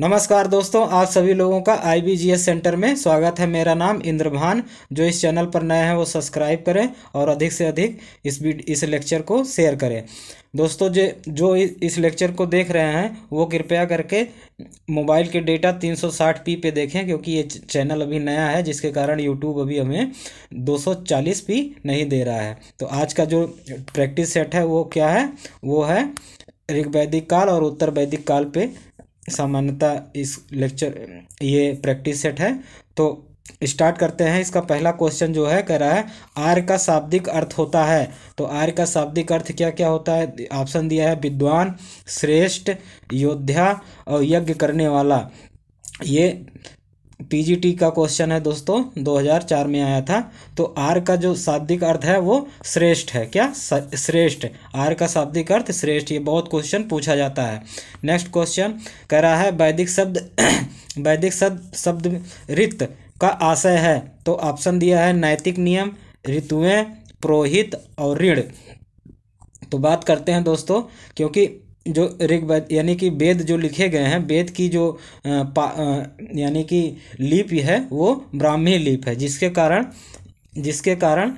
नमस्कार दोस्तों आप सभी लोगों का आई सेंटर में स्वागत है मेरा नाम इंद्रभान जो इस चैनल पर नया है वो सब्सक्राइब करें और अधिक से अधिक इस इस लेक्चर को शेयर करें दोस्तों जो जो इस लेक्चर को देख रहे हैं वो कृपया करके मोबाइल के डेटा पी पे देखें क्योंकि ये चैनल अभी नया है जिसके कारण यूट्यूब अभी हमें पी नहीं दे रहा है तो आज का जो प्रैक्टिस सेट है वो क्या है वो है ऋग वैदिक काल और उत्तर वैदिक काल पर सामान्यतः इस लेक्चर ये प्रैक्टिस सेट है तो स्टार्ट करते हैं इसका पहला क्वेश्चन जो है कह रहा है आर का शाब्दिक अर्थ होता है तो आर का शाब्दिक अर्थ क्या क्या होता है ऑप्शन दिया है विद्वान श्रेष्ठ योद्धा और यज्ञ करने वाला ये टी का क्वेश्चन है दोस्तों 2004 में आया था तो आर का जो शाब्दिक अर्थ है वो श्रेष्ठ है क्या श्रेष्ठ आर का शाब्दिक अर्थ श्रेष्ठ ये बहुत क्वेश्चन पूछा जाता है नेक्स्ट क्वेश्चन कह रहा है वैदिक शब्द वैदिक शब्द शब्द रित का आशय है तो ऑप्शन दिया है नैतिक नियम ऋतुएं पुरोहित और ऋण तो बात करते हैं दोस्तों क्योंकि जो ऋग्वेद यानी कि वेद जो लिखे गए हैं वेद की जो यानी कि लिपि है वो ब्राह्मी लिप है जिसके कारण जिसके कारण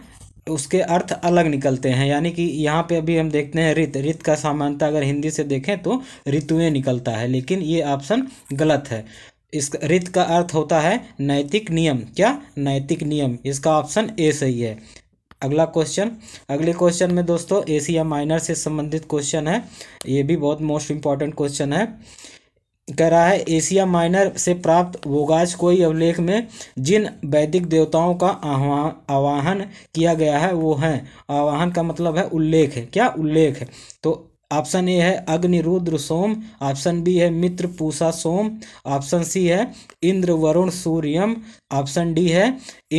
उसके अर्थ अलग निकलते हैं यानी कि यहाँ पे अभी हम देखते हैं रित रित का सामान्यता अगर हिंदी से देखें तो ऋतुएँ निकलता है लेकिन ये ऑप्शन गलत है इस रित का अर्थ होता है नैतिक नियम क्या नैतिक नियम इसका ऑप्शन ए सही है अगला क्वेश्चन अगले क्वेश्चन में दोस्तों एशिया माइनर से संबंधित क्वेश्चन है ये भी बहुत मोस्ट इंपॉर्टेंट क्वेश्चन है कह रहा है एशिया माइनर से प्राप्त वोगाज कोई अभिलेख में जिन वैदिक देवताओं का आह्वान किया गया है वो हैं आह्वान का मतलब है उल्लेख है क्या उल्लेख है तो ऑप्शन ए है अग्निरुद्र सोम ऑप्शन बी है मित्र पूषा सोम ऑप्शन सी है इंद्र वरुण सूर्यम ऑप्शन डी है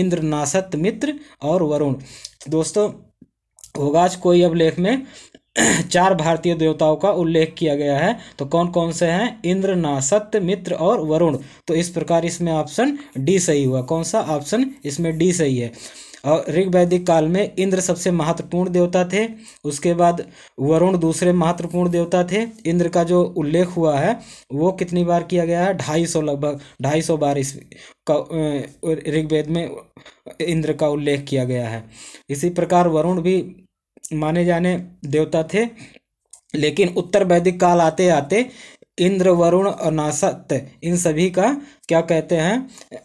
इंद्र नासत मित्र और वरुण दोस्तों होगाज कोई अभिलेख में चार भारतीय देवताओं का उल्लेख किया गया है तो कौन कौन से हैं इंद्र नासत मित्र और वरुण तो इस प्रकार इसमें ऑप्शन डी सही हुआ कौन सा ऑप्शन इसमें डी सही है और ऋग्वैदिक काल में इंद्र सबसे महत्वपूर्ण देवता थे उसके बाद वरुण दूसरे महत्वपूर्ण देवता थे इंद्र का जो उल्लेख हुआ है वो कितनी बार किया गया है ढाई सौ लगभग ढाई सौ बार इस ऋग्वेद में इंद्र का उल्लेख किया गया है इसी प्रकार वरुण भी माने जाने देवता थे लेकिन उत्तर वैदिक काल आते आते इंद्र वरुण और नासत इन सभी का क्या कहते हैं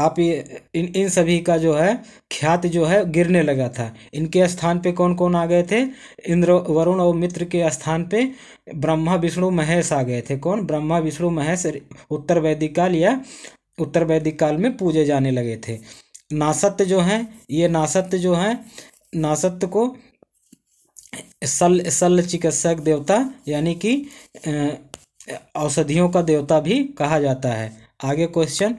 आप ये इन इन सभी का जो है ख्यात जो है गिरने लगा था इनके स्थान पे कौन कौन आ गए थे इंद्र वरुण और मित्र के स्थान पे ब्रह्मा विष्णु महेश आ गए थे कौन ब्रह्मा विष्णु महेश उत्तर वैदिक काल या उत्तर वैदिक काल में पूजे जाने लगे थे नासत्य जो हैं ये नासत्य जो हैं नासत्य को सल सल चिकित्सक देवता यानी कि औषधियों का देवता भी कहा जाता है आगे क्वेश्चन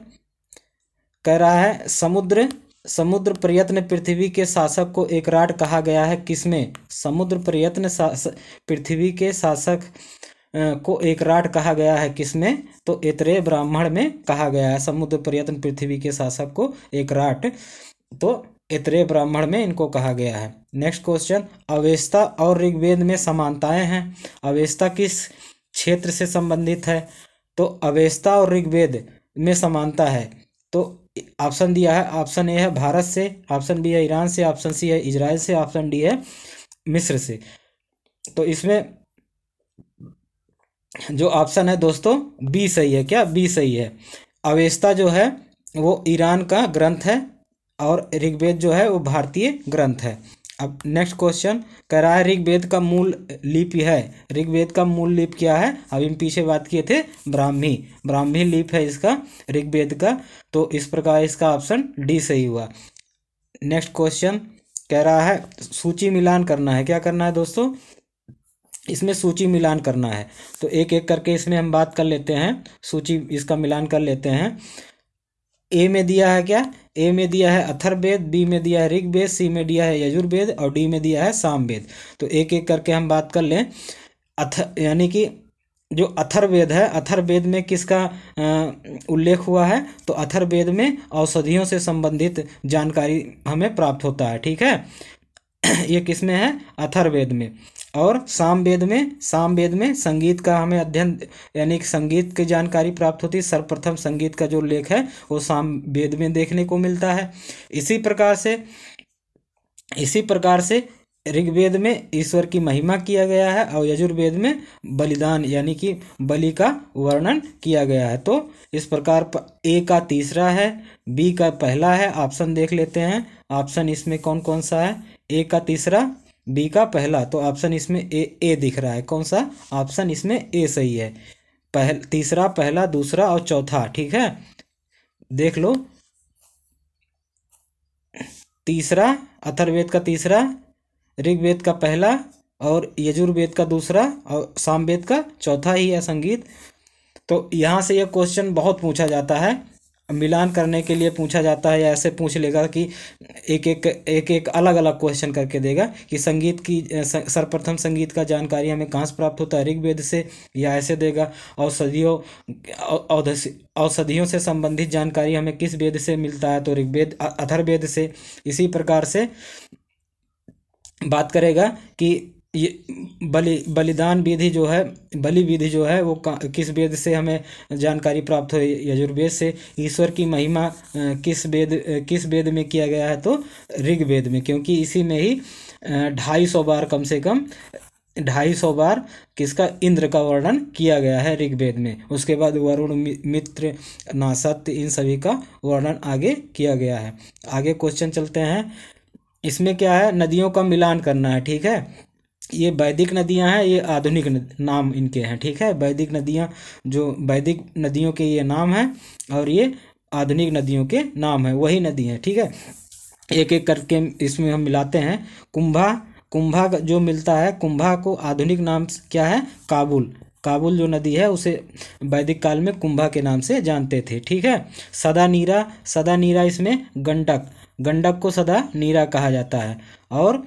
कह रहा है समुद्र समुद्र प्रयत्न पृथ्वी के शासक को एकराट कहा गया है किसमें समुद्र प्रयत्न पृथ्वी के शासक को एकराट कहा गया है किसमें तो इतरे ब्राह्मण में कहा गया है समुद्र प्रयत्न पृथ्वी के शासक को एकराट तो इतरे ब्राह्मण में इनको कहा गया है नेक्स्ट क्वेश्चन अवेस्ता और ऋग्वेद में समानताएं हैं अवेस्ता किस क्षेत्र से संबंधित है तो अवेस्ता और ऋग्वेद में समानता है तो ऑप्शन दिया है ऑप्शन ए है भारत से ऑप्शन बी है ईरान से ऑप्शन सी है इजराइल से ऑप्शन डी है मिस्र से तो इसमें जो ऑप्शन है दोस्तों बी सही है क्या बी सही है अवेस्ता जो है वो ईरान का ग्रंथ है और ऋग्वेद जो है वो भारतीय ग्रंथ है अब नेक्स्ट क्वेश्चन कह रहा है ऋग्वेद का मूल लिप है ऋग्वेद का मूल लिप क्या है अभी हम पीछे बात किए थे ब्राह्मी ब्राह्मी लिप है इसका ऋग्वेद का तो इस प्रकार इसका ऑप्शन डी सही हुआ नेक्स्ट क्वेश्चन कह रहा है सूची मिलान करना है क्या करना है दोस्तों इसमें सूची मिलान करना है तो एक एक करके इसमें हम बात कर लेते हैं सूची इसका मिलान कर लेते हैं ए में दिया है क्या ए में दिया है अथर्वेद बी में दिया है ऋग्वेद सी में दिया है यजुर्वेद और डी में दिया है सामवेद तो एक एक करके हम बात कर लें अथ यानी कि जो अथर्वेद है अथर्वेद में किसका उल्लेख हुआ है तो अथर्वेद में औषधियों से संबंधित जानकारी हमें प्राप्त होता है ठीक है ये किसमें है अथर्वेद में और साम वेद में साम वेद में संगीत का हमें अध्ययन यानी कि संगीत की जानकारी प्राप्त होती है सर्वप्रथम संगीत का जो लेख है वो साम वेद में देखने को मिलता है इसी प्रकार से इसी प्रकार से ऋग्वेद में ईश्वर की महिमा किया गया है और यजुर्वेद में बलिदान यानी कि बलि का वर्णन किया गया है तो इस प्रकार ए का तीसरा है बी का पहला है ऑप्शन देख लेते हैं ऑप्शन इसमें कौन कौन सा है ए का तीसरा बी का पहला तो ऑप्शन इसमें ए ए दिख रहा है कौन सा ऑप्शन इसमें ए सही है पहल तीसरा पहला दूसरा और चौथा ठीक है देख लो तीसरा अथर्वेद का तीसरा ऋग्वेद का पहला और यजुर्वेद का दूसरा और सामवेद का चौथा ही है संगीत तो यहाँ से यह क्वेश्चन बहुत पूछा जाता है मिलान करने के लिए पूछा जाता है या ऐसे पूछ लेगा कि एक एक एक एक अलग अलग क्वेश्चन करके देगा कि संगीत की सर्वप्रथम संगीत का जानकारी हमें कहाँ से प्राप्त होता है ऋग्वेद से या ऐसे देगा औषधियों औषधियों से संबंधित जानकारी हमें किस वेद से मिलता है तो ऋग्वेद अथर्वेद से इसी प्रकार से बात करेगा कि ये बलि बलिदान विधि जो है बलि विधि जो है वो किस वेद से हमें जानकारी प्राप्त हो यजुर्वेद से ईश्वर की महिमा किस वेद किस वेद में किया गया है तो ऋग्वेद में क्योंकि इसी में ही ढाई सौ बार कम से कम ढाई सौ बार किसका इंद्र का वर्णन किया गया है ऋग्वेद में उसके बाद वरुण मित्र नासत्य इन सभी का वर्णन आगे किया गया है आगे क्वेश्चन चलते हैं इसमें क्या है नदियों का मिलान करना है ठीक है ये वैदिक नदियां हैं ये आधुनिक नाम इनके हैं ठीक है वैदिक नदियां जो वैदिक नदियों के ये नाम हैं और ये आधुनिक नदियों के नाम हैं वही नदी हैं ठीक है एक एक करके इसमें हम मिलाते हैं कुंभा कुंभा जो मिलता है कुंभा को आधुनिक नाम क्या है काबुल काबुल जो नदी है उसे वैदिक काल में कुंभा के नाम से जानते थे ठीक है सदा नीरा सदा नीरा इसमें गंडक गंडक को सदा नीरा कहा जाता है और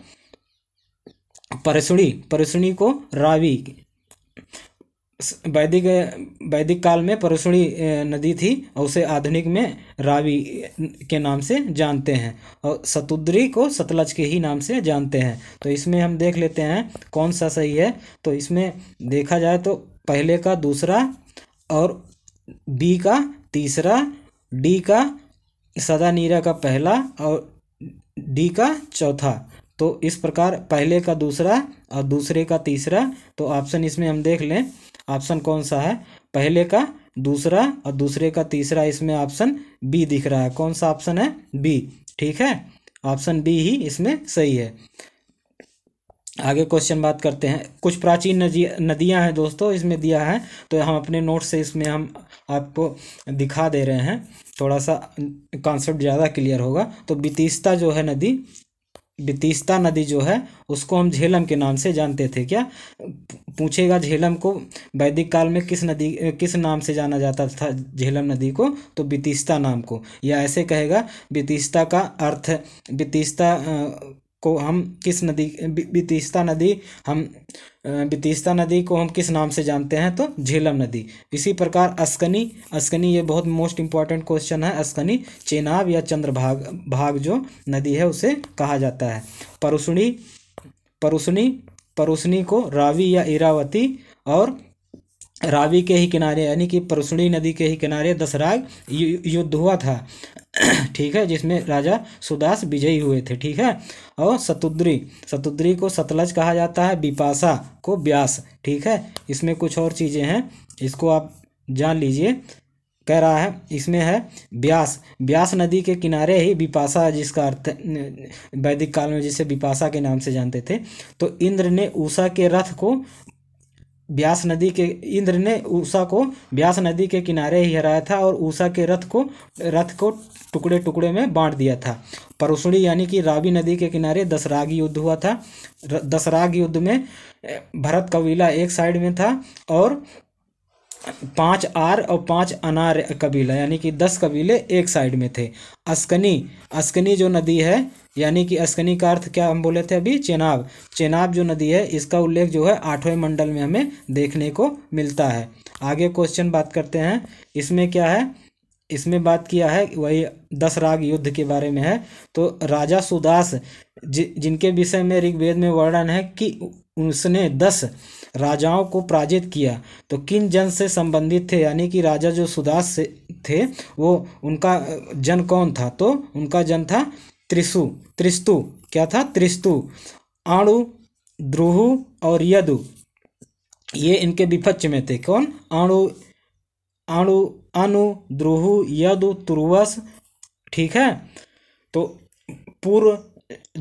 परसुड़ी परसुणी को रावी वैदिक वैदिक काल में परसुड़ी नदी थी और उसे आधुनिक में रावी के नाम से जानते हैं और सतुद्री को सतलज के ही नाम से जानते हैं तो इसमें हम देख लेते हैं कौन सा सही है तो इसमें देखा जाए तो पहले का दूसरा और बी का तीसरा डी का सदा नीरा का पहला और डी का चौथा तो इस प्रकार पहले का दूसरा और दूसरे का तीसरा तो ऑप्शन इसमें हम देख लें ऑप्शन कौन सा है पहले का दूसरा और दूसरे का तीसरा इसमें ऑप्शन बी दिख रहा है कौन सा ऑप्शन है बी ठीक है ऑप्शन बी ही इसमें सही है आगे क्वेश्चन बात करते हैं कुछ प्राचीन नदियां हैं दोस्तों इसमें दिया है तो हम अपने नोट से इसमें हम आपको दिखा दे रहे हैं थोड़ा सा कॉन्सेप्ट ज़्यादा क्लियर होगा तो बीतीस्ता जो है नदी तीस्ता नदी जो है उसको हम झेलम के नाम से जानते थे क्या पूछेगा झेलम को वैदिक काल में किस नदी किस नाम से जाना जाता था झेलम नदी को तो बितिस्ता नाम को या ऐसे कहेगा बितिस्ता का अर्थ बितिस्ता को हम किस नदी बितिस्ता नदी हम बितिस्ता नदी को हम किस नाम से जानते हैं तो झेलम नदी इसी प्रकार अस्कनी अस्कनी ये बहुत मोस्ट इंपॉर्टेंट क्वेश्चन है अस्कनी चेनाब या चंद्रभाग भाग जो नदी है उसे कहा जाता है परुषणी परुषणी परुषणी को रावी या इरावती और रावी के ही किनारे यानी कि परुसणी नदी के ही किनारे दसराग युद्ध हुआ था ठीक है जिसमें राजा सुदास विजयी हुए थे ठीक है और सतुद्री सतुद्री को सतलज कहा जाता है बिपाशा को ब्यास ठीक है इसमें कुछ और चीज़ें हैं इसको आप जान लीजिए कह रहा है इसमें है ब्यास ब्यास नदी के किनारे ही बिपाशा जिसका अर्थ वैदिक काल में जिसे बिपाशा के नाम से जानते थे तो इंद्र ने ऊषा के रथ को ब्यास नदी के इंद्र ने ऊषा को ब्यास नदी के किनारे ही हराया था और ऊषा के रथ को रथ को टुकड़े टुकड़े में बांट दिया था परुषणी यानी कि रावी नदी के किनारे दशराग युद्ध हुआ था दशराग युद्ध में भरत कबीला एक साइड में था और पांच आर और पांच अनार कबीला यानी कि दस कबीले एक साइड में थे अस्कनी अस्कनी जो नदी है यानी कि अस्कनी का अर्थ क्या हम बोले थे अभी चेनाब चेनाब जो नदी है इसका उल्लेख जो है आठवें मंडल में हमें देखने को मिलता है आगे क्वेश्चन बात करते हैं इसमें क्या है इसमें बात किया है वही दस राग युद्ध के बारे में है तो राजा सुदास जि, जिनके विषय में ऋग्वेद में वर्णन है कि उसने दस राजाओं को पराजित किया तो किन जन से संबंधित थे यानी कि राजा जो सुदास से थे वो उनका जन कौन था तो उनका जन था त्रिशु त्रिस्तु क्या था त्रिस्तु आणु द्रुहु और यदु ये इनके विपक्ष में थे कौन आणु आणु अनु द्रुहु यदु तुर्वस ठीक है तो पूर्व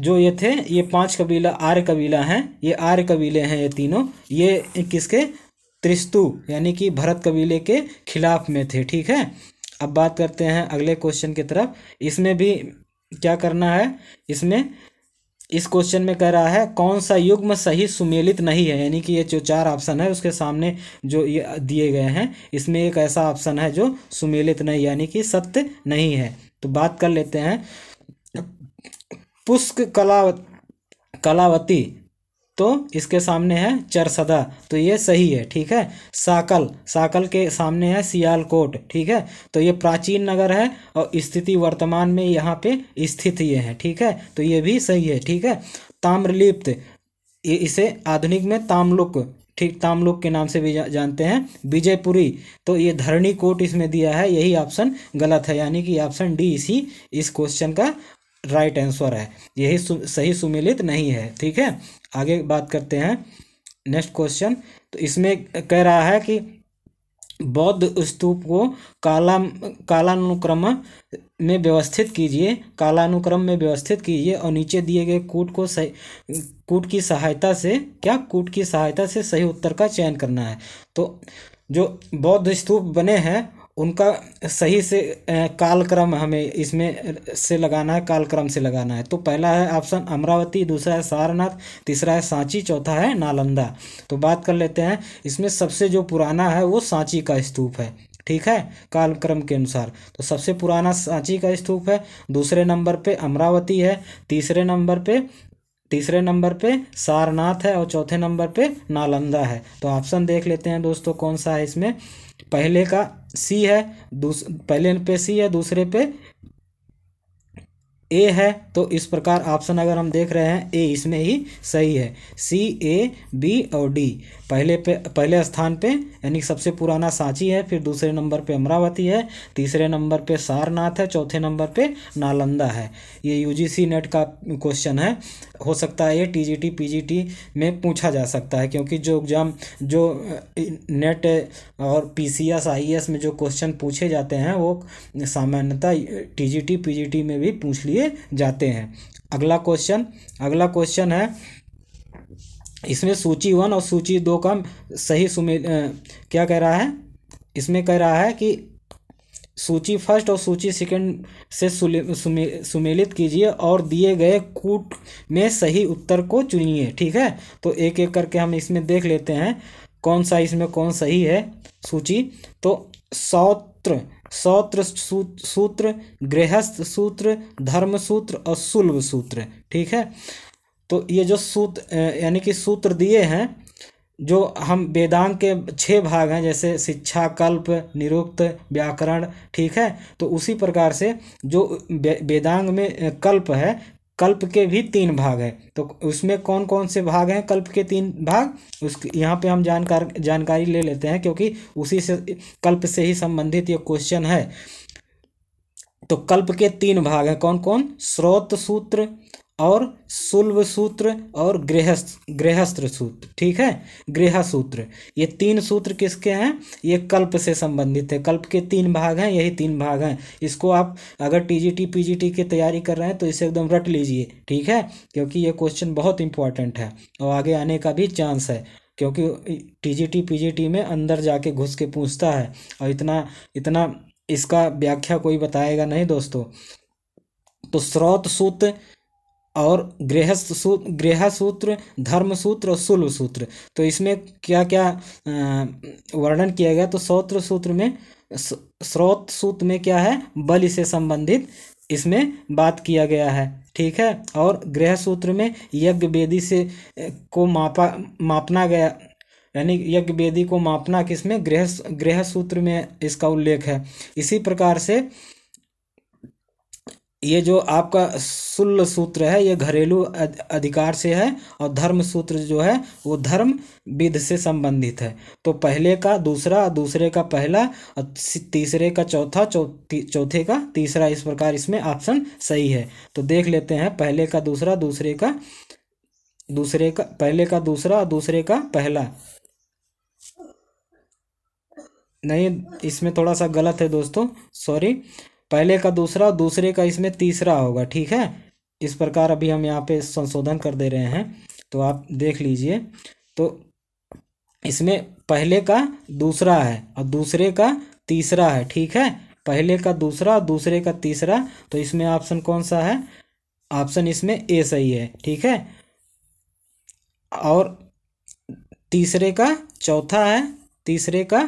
जो ये थे ये पांच कबीला आर्य कबीला हैं ये आर्य कबीले हैं ये तीनों ये किसके त्रिस्तु यानी कि भरत कबीले के खिलाफ में थे ठीक है अब बात करते हैं अगले क्वेश्चन की तरफ इसमें भी क्या करना है इसमें इस क्वेश्चन में कह रहा है कौन सा युग्म सही सुमेलित नहीं है यानी कि ये जो चार ऑप्शन है उसके सामने जो ये दिए गए हैं इसमें एक ऐसा ऑप्शन है जो सुमेलित नहीं यानी कि सत्य नहीं है तो बात कर लेते हैं पुष्क कलावत कलावती तो इसके सामने है चरसदा तो ये सही है ठीक है साकल साकल के सामने है सियालकोट ठीक है तो ये प्राचीन नगर है और स्थिति वर्तमान में यहाँ पे स्थित ये है ठीक है तो ये भी सही है ठीक है ताम्रलिप्त ये इसे आधुनिक में तामलुक ठीक तामलुक के नाम से भी जा, जानते हैं विजयपुरी तो ये धरणी कोट इसमें दिया है यही ऑप्शन गलत है यानी कि ऑप्शन डी इसी इस क्वेश्चन का राइट आंसर है यही सु, सही सुमिलित नहीं है ठीक है आगे बात करते हैं नेक्स्ट क्वेश्चन तो इसमें कह रहा है कि बौद्ध स्तूप को काला कालानुक्रम में व्यवस्थित कीजिए कालानुक्रम में व्यवस्थित कीजिए और नीचे दिए गए कूट को सही कूट की सहायता से क्या कूट की सहायता से सही उत्तर का चयन करना है तो जो बौद्ध स्तूप बने हैं उनका सही से कालक्रम हमें इसमें से लगाना है कालक्रम से लगाना है तो पहला है ऑप्शन अमरावती दूसरा है सारनाथ तीसरा है सांची चौथा है नालंदा तो बात कर लेते हैं इसमें सबसे जो पुराना है वो सांची का स्तूप है ठीक है कालक्रम के अनुसार तो सबसे पुराना सांची का स्तूप है दूसरे नंबर पर अमरावती है तीसरे नंबर पर तीसरे नंबर पे सारनाथ है और चौथे नंबर पे नालंदा है तो ऑप्शन देख लेते हैं दोस्तों कौन सा है इसमें पहले का सी है पहले पे सी है दूसरे पे ए है तो इस प्रकार ऑप्शन अगर हम देख रहे हैं ए इसमें ही सही है सी ए बी और डी पहले पे पहले स्थान पे यानी सबसे पुराना सांची है फिर दूसरे नंबर पे अमरावती है तीसरे नंबर पे सारनाथ है चौथे नंबर पे नालंदा है ये यूजीसी नेट का क्वेश्चन है हो सकता है ये टीजीटी पीजीटी में पूछा जा सकता है क्योंकि जो एग्ज़ाम जो नेट और पीसीएस आईएएस e में जो क्वेश्चन पूछे जाते हैं वो सामान्यतः टीजीटी पीजीटी में भी पूछ लिए जाते हैं अगला क्वेश्चन अगला क्वेश्चन है इसमें सूची वन और सूची दो का सही सुमे क्या कह रहा है इसमें कह रहा है कि सूची फर्स्ट और सूची सेकंड से सुमे, सुमेलित कीजिए और दिए गए कूट में सही उत्तर को चुनिए ठीक है तो एक एक करके हम इसमें देख लेते हैं कौन सा इसमें कौन सही है सूची तो सौत्र सौत्र सूत्र गृहस्थ सूत्र धर्म सूत्र और सुल्भ सूत्र ठीक है तो ये जो सूत्र यानी कि सूत्र दिए हैं जो हम वेदांग के छः भाग हैं जैसे शिक्षा कल्प निरुक्त व्याकरण ठीक है तो उसी प्रकार से जो वेदांग में कल्प है कल्प के भी तीन भाग हैं तो उसमें कौन कौन से भाग हैं कल्प के तीन भाग उस यहाँ पे हम जानकार जानकारी ले लेते हैं क्योंकि उसी से कल्प से ही संबंधित ये क्वेश्चन है तो कल्प के तीन भाग हैं कौन कौन स्रोत सूत्र और सुल्व सूत्र और गृहस्थ गृहस्थ सूत्र ठीक है गृह सूत्र ये तीन सूत्र किसके हैं ये कल्प से संबंधित है कल्प के तीन भाग हैं यही तीन भाग हैं इसको आप अगर टीजीटी पीजीटी की तैयारी कर रहे हैं तो इसे एकदम रट लीजिए ठीक है क्योंकि ये क्वेश्चन बहुत इंपॉर्टेंट है और आगे आने का भी चांस है क्योंकि टीजीटी पीजीटी में अंदर जाके घुस के पूछता है और इतना इतना इसका व्याख्या कोई बताएगा नहीं दोस्तों तो स्रोत सूत्र और गृह सूत्र गृह सूत्र धर्म सूत्र और सुल्भ सूत्र तो इसमें क्या क्या वर्णन किया गया तो सौत्र सूत्र में स्रोत सूत्र में क्या है बलि से संबंधित इसमें बात किया गया है ठीक है और गृह सूत्र में यज्ञ वेदी से को मापा मापना गया यानी यज्ञ वेदी को मापना किसमें गृह गृह सूत्र में इसका उल्लेख है इसी प्रकार से ये जो आपका शुल्ल सूत्र है ये घरेलू अधिकार से है और धर्म सूत्र जो है वो धर्म विध से संबंधित है तो पहले का दूसरा दूसरे का पहला और तीसरे का चौथा चौथे का तीसरा इस प्रकार इसमें ऑप्शन सही है तो देख लेते हैं पहले का दूसरा दूसरे का दूसरे का पहले का दूसरा और दूसरे का पहला नहीं इसमें थोड़ा सा गलत है दोस्तों सॉरी पहले का दूसरा दूसरे का इसमें तीसरा होगा ठीक है इस प्रकार अभी हम यहाँ पे संशोधन कर दे रहे हैं तो आप देख लीजिए तो इसमें पहले का दूसरा है और दूसरे का तीसरा है ठीक है पहले का दूसरा और दूसरे का तीसरा तो इसमें ऑप्शन कौन सा है ऑप्शन इसमें ए सही है ठीक है और तीसरे का चौथा है तीसरे का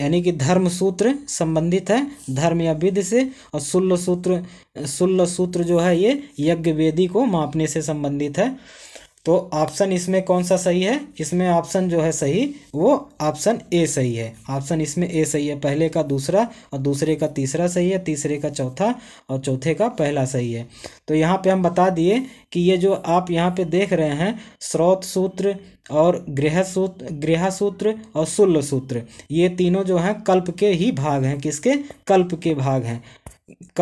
यानी कि धर्म सूत्र संबंधित है धर्म या विधि से और शुल्ल सूत्र शुल्ल सूत्र जो है ये यज्ञ वेदी को मापने से संबंधित है तो ऑप्शन इसमें कौन सा सही है इसमें ऑप्शन जो है सही वो ऑप्शन ए सही है ऑप्शन इसमें ए सही है पहले का दूसरा और दूसरे का तीसरा सही है तीसरे का चौथा और चौथे का पहला सही है तो यहाँ पे हम बता दिए कि ये जो आप यहाँ पे देख रहे हैं स्रोत सूत्र और गृह सूत्र गृह सूत्र और शुल्ल सूत्र ये तीनों जो हैं कल्प के ही भाग हैं किसके कल्प के भाग हैं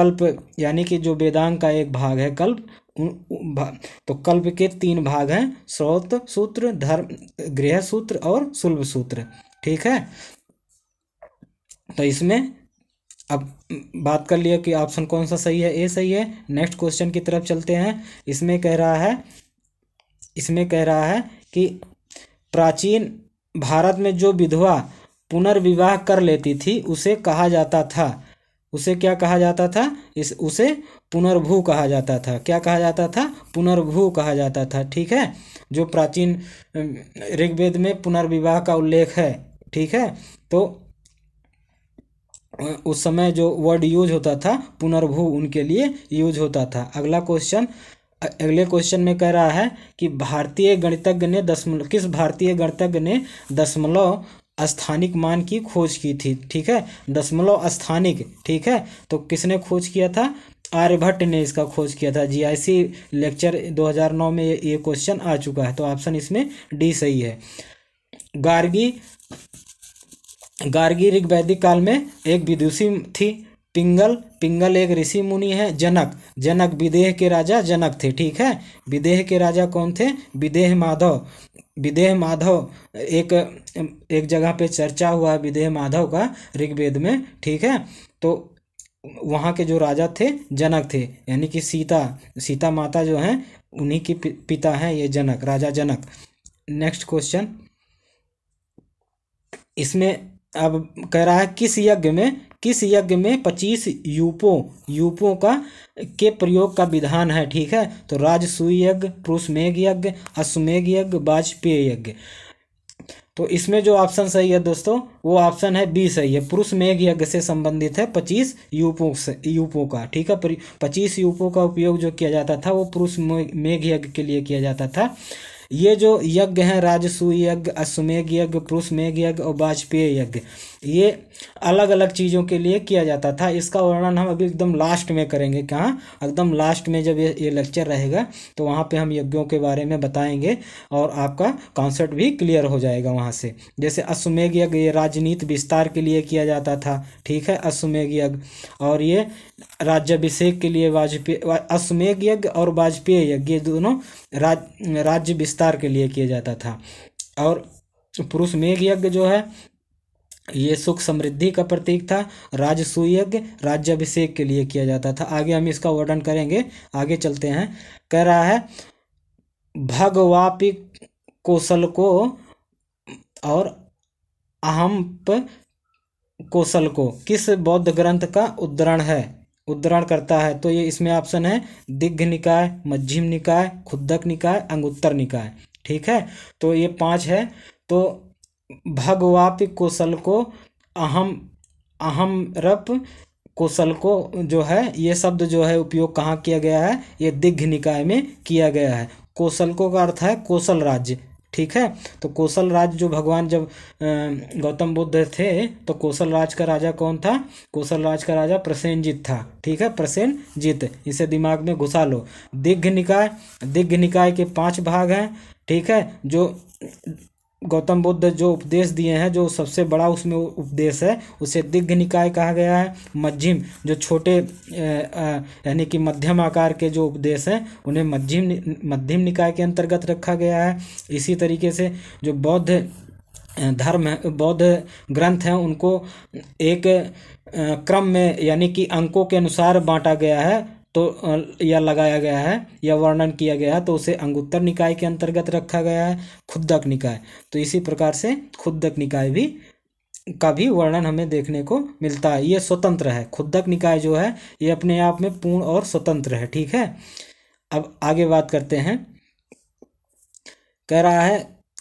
कल्प यानी कि जो वेदांग का एक भाग है कल्प तो कल्प के तीन भाग हैं स्रोत सूत्र धर्म गृह सूत्र और सुल्भ सूत्र ठीक है तो इसमें अब बात कर लिया कि ऑप्शन कौन सा सही है ए सही है नेक्स्ट क्वेश्चन की तरफ चलते हैं इसमें कह रहा है इसमें कह रहा है कि प्राचीन भारत में जो विधवा पुनर्विवाह कर लेती थी उसे कहा जाता था उसे क्या कहा जाता था इस उसे पुनर्भू कहा जाता था क्या कहा जाता था पुनर्भू कहा जाता था ठीक है जो प्राचीन ऋग्वेद में पुनर्विवाह का उल्लेख है ठीक है तो उस समय जो वर्ड यूज होता था पुनर्भू उनके लिए यूज होता था अगला क्वेश्चन अगले क्वेश्चन में कह रहा है कि भारतीय गणितज्ञ ने दशमलव किस भारतीय गणितज्ञ ने दशमलव स्थानिक मान की खोज की थी ठीक है दशमलव स्थानिक ठीक है तो किसने खोज किया था आर्यभट्ट ने इसका खोज किया था जीआईसी लेक्चर 2009 में ये क्वेश्चन आ चुका है तो ऑप्शन इसमें डी सही है गार्गी गार्गी ऋग्वैदिक काल में एक विदुषी थी पिंगल पिंगल एक ऋषि मुनि है जनक जनक विदेह के राजा जनक थे ठीक है विदेह के राजा कौन थे विदेह माधव विदेह माधव एक एक जगह पे चर्चा हुआ है विदेह माधव का ऋग्वेद में ठीक है तो वहाँ के जो राजा थे जनक थे यानी कि सीता सीता माता जो हैं उन्हीं के पिता हैं ये जनक राजा जनक नेक्स्ट क्वेश्चन इसमें अब कह रहा है किस यज्ञ में किस यज्ञ में पच्चीस यूपों यूपों का के प्रयोग का विधान है ठीक है तो राजसूय यज्ञ पुरुषमेघ यज्ञ अश्वमेघ यज्ञ वाजपेय यज्ञ तो इसमें जो ऑप्शन सही है दोस्तों वो ऑप्शन है बी सही है पुरुष मेघ यज्ञ से संबंधित है पच्चीस यूपों से यूपों का ठीक है पच्चीस यूपों का उपयोग जो किया जाता था वो पुरुष मेघ यज्ञ के लिए किया जाता था ये जो यज्ञ हैं राजसूय यज्ञ अश्वमेघ यज्ञ पुरुष मेघ यज्ञ और वाजपेय यज्ञ ये अलग अलग चीज़ों के लिए किया जाता था इसका वर्णन हम अभी एकदम लास्ट में करेंगे कहाँ एकदम लास्ट में जब ये ये लेक्चर रहेगा तो वहाँ पे हम यज्ञों के बारे में बताएंगे और आपका कॉन्सेप्ट भी क्लियर हो जाएगा वहाँ से जैसे अश्वमेघ यज्ञ ये राजनीति विस्तार के लिए किया जाता था ठीक है अश्वमेघ यज्ञ और ये राज्यभिषेक के लिए वाजपेयी अश्वमेघ यज्ञ और वाजपेयी यज्ञ ये दोनों राज राज्य विस्तार के लिए किया जाता था और पुरुष मेघ यज्ञ जो है ये सुख समृद्धि का प्रतीक था राजसूयज्ञ राज्यभिषेक के लिए किया जाता था आगे हम इसका वर्णन करेंगे आगे चलते हैं कह रहा है भगवापी कौशल को और अहम्प कौशल को किस बौद्ध ग्रंथ का उद्धरण है उद्धरण करता है तो ये इसमें ऑप्शन है दिग्घ निकाय मध्यम निकाय खुदक निकाय अंगुत्तर निकाय ठीक है तो ये पांच है तो भगवाप कौशल को अहम अहम रप कौशल को जो है ये शब्द जो है उपयोग कहाँ किया गया है ये दिग्घ निकाय में किया गया है कौशल को का अर्थ है कौशल राज्य ठीक है तो कौशल राज जो भगवान जब गौतम बुद्ध थे तो कौशल राज का राजा कौन था कौशल राज का राजा प्रसेनजीत था ठीक है प्रसेनजीत इसे दिमाग में घुसा लो दिग्घ निकाय दिग्घ निकाय के पांच भाग हैं ठीक है जो गौतम बुद्ध जो उपदेश दिए हैं जो सबसे बड़ा उसमें उपदेश है उसे दिग्घ निकाय कहा गया है मध्यम जो छोटे यानी कि मध्यम आकार के जो उपदेश हैं उन्हें मध्यम मध्यम निकाय के अंतर्गत रखा गया है इसी तरीके से जो बौद्ध धर्म बौद्ध ग्रंथ हैं उनको एक क्रम में यानी कि अंकों के अनुसार बांटा गया है तो या लगाया गया है या वर्णन किया गया है तो उसे अंगुत्तर निकाय के अंतर्गत रखा गया है खुदक निकाय तो इसी प्रकार से खुदक निकाय भी का भी वर्णन हमें देखने को मिलता है ये स्वतंत्र है खुदक निकाय जो है ये अपने आप में पूर्ण और स्वतंत्र है ठीक है अब आगे बात करते हैं कह रहा है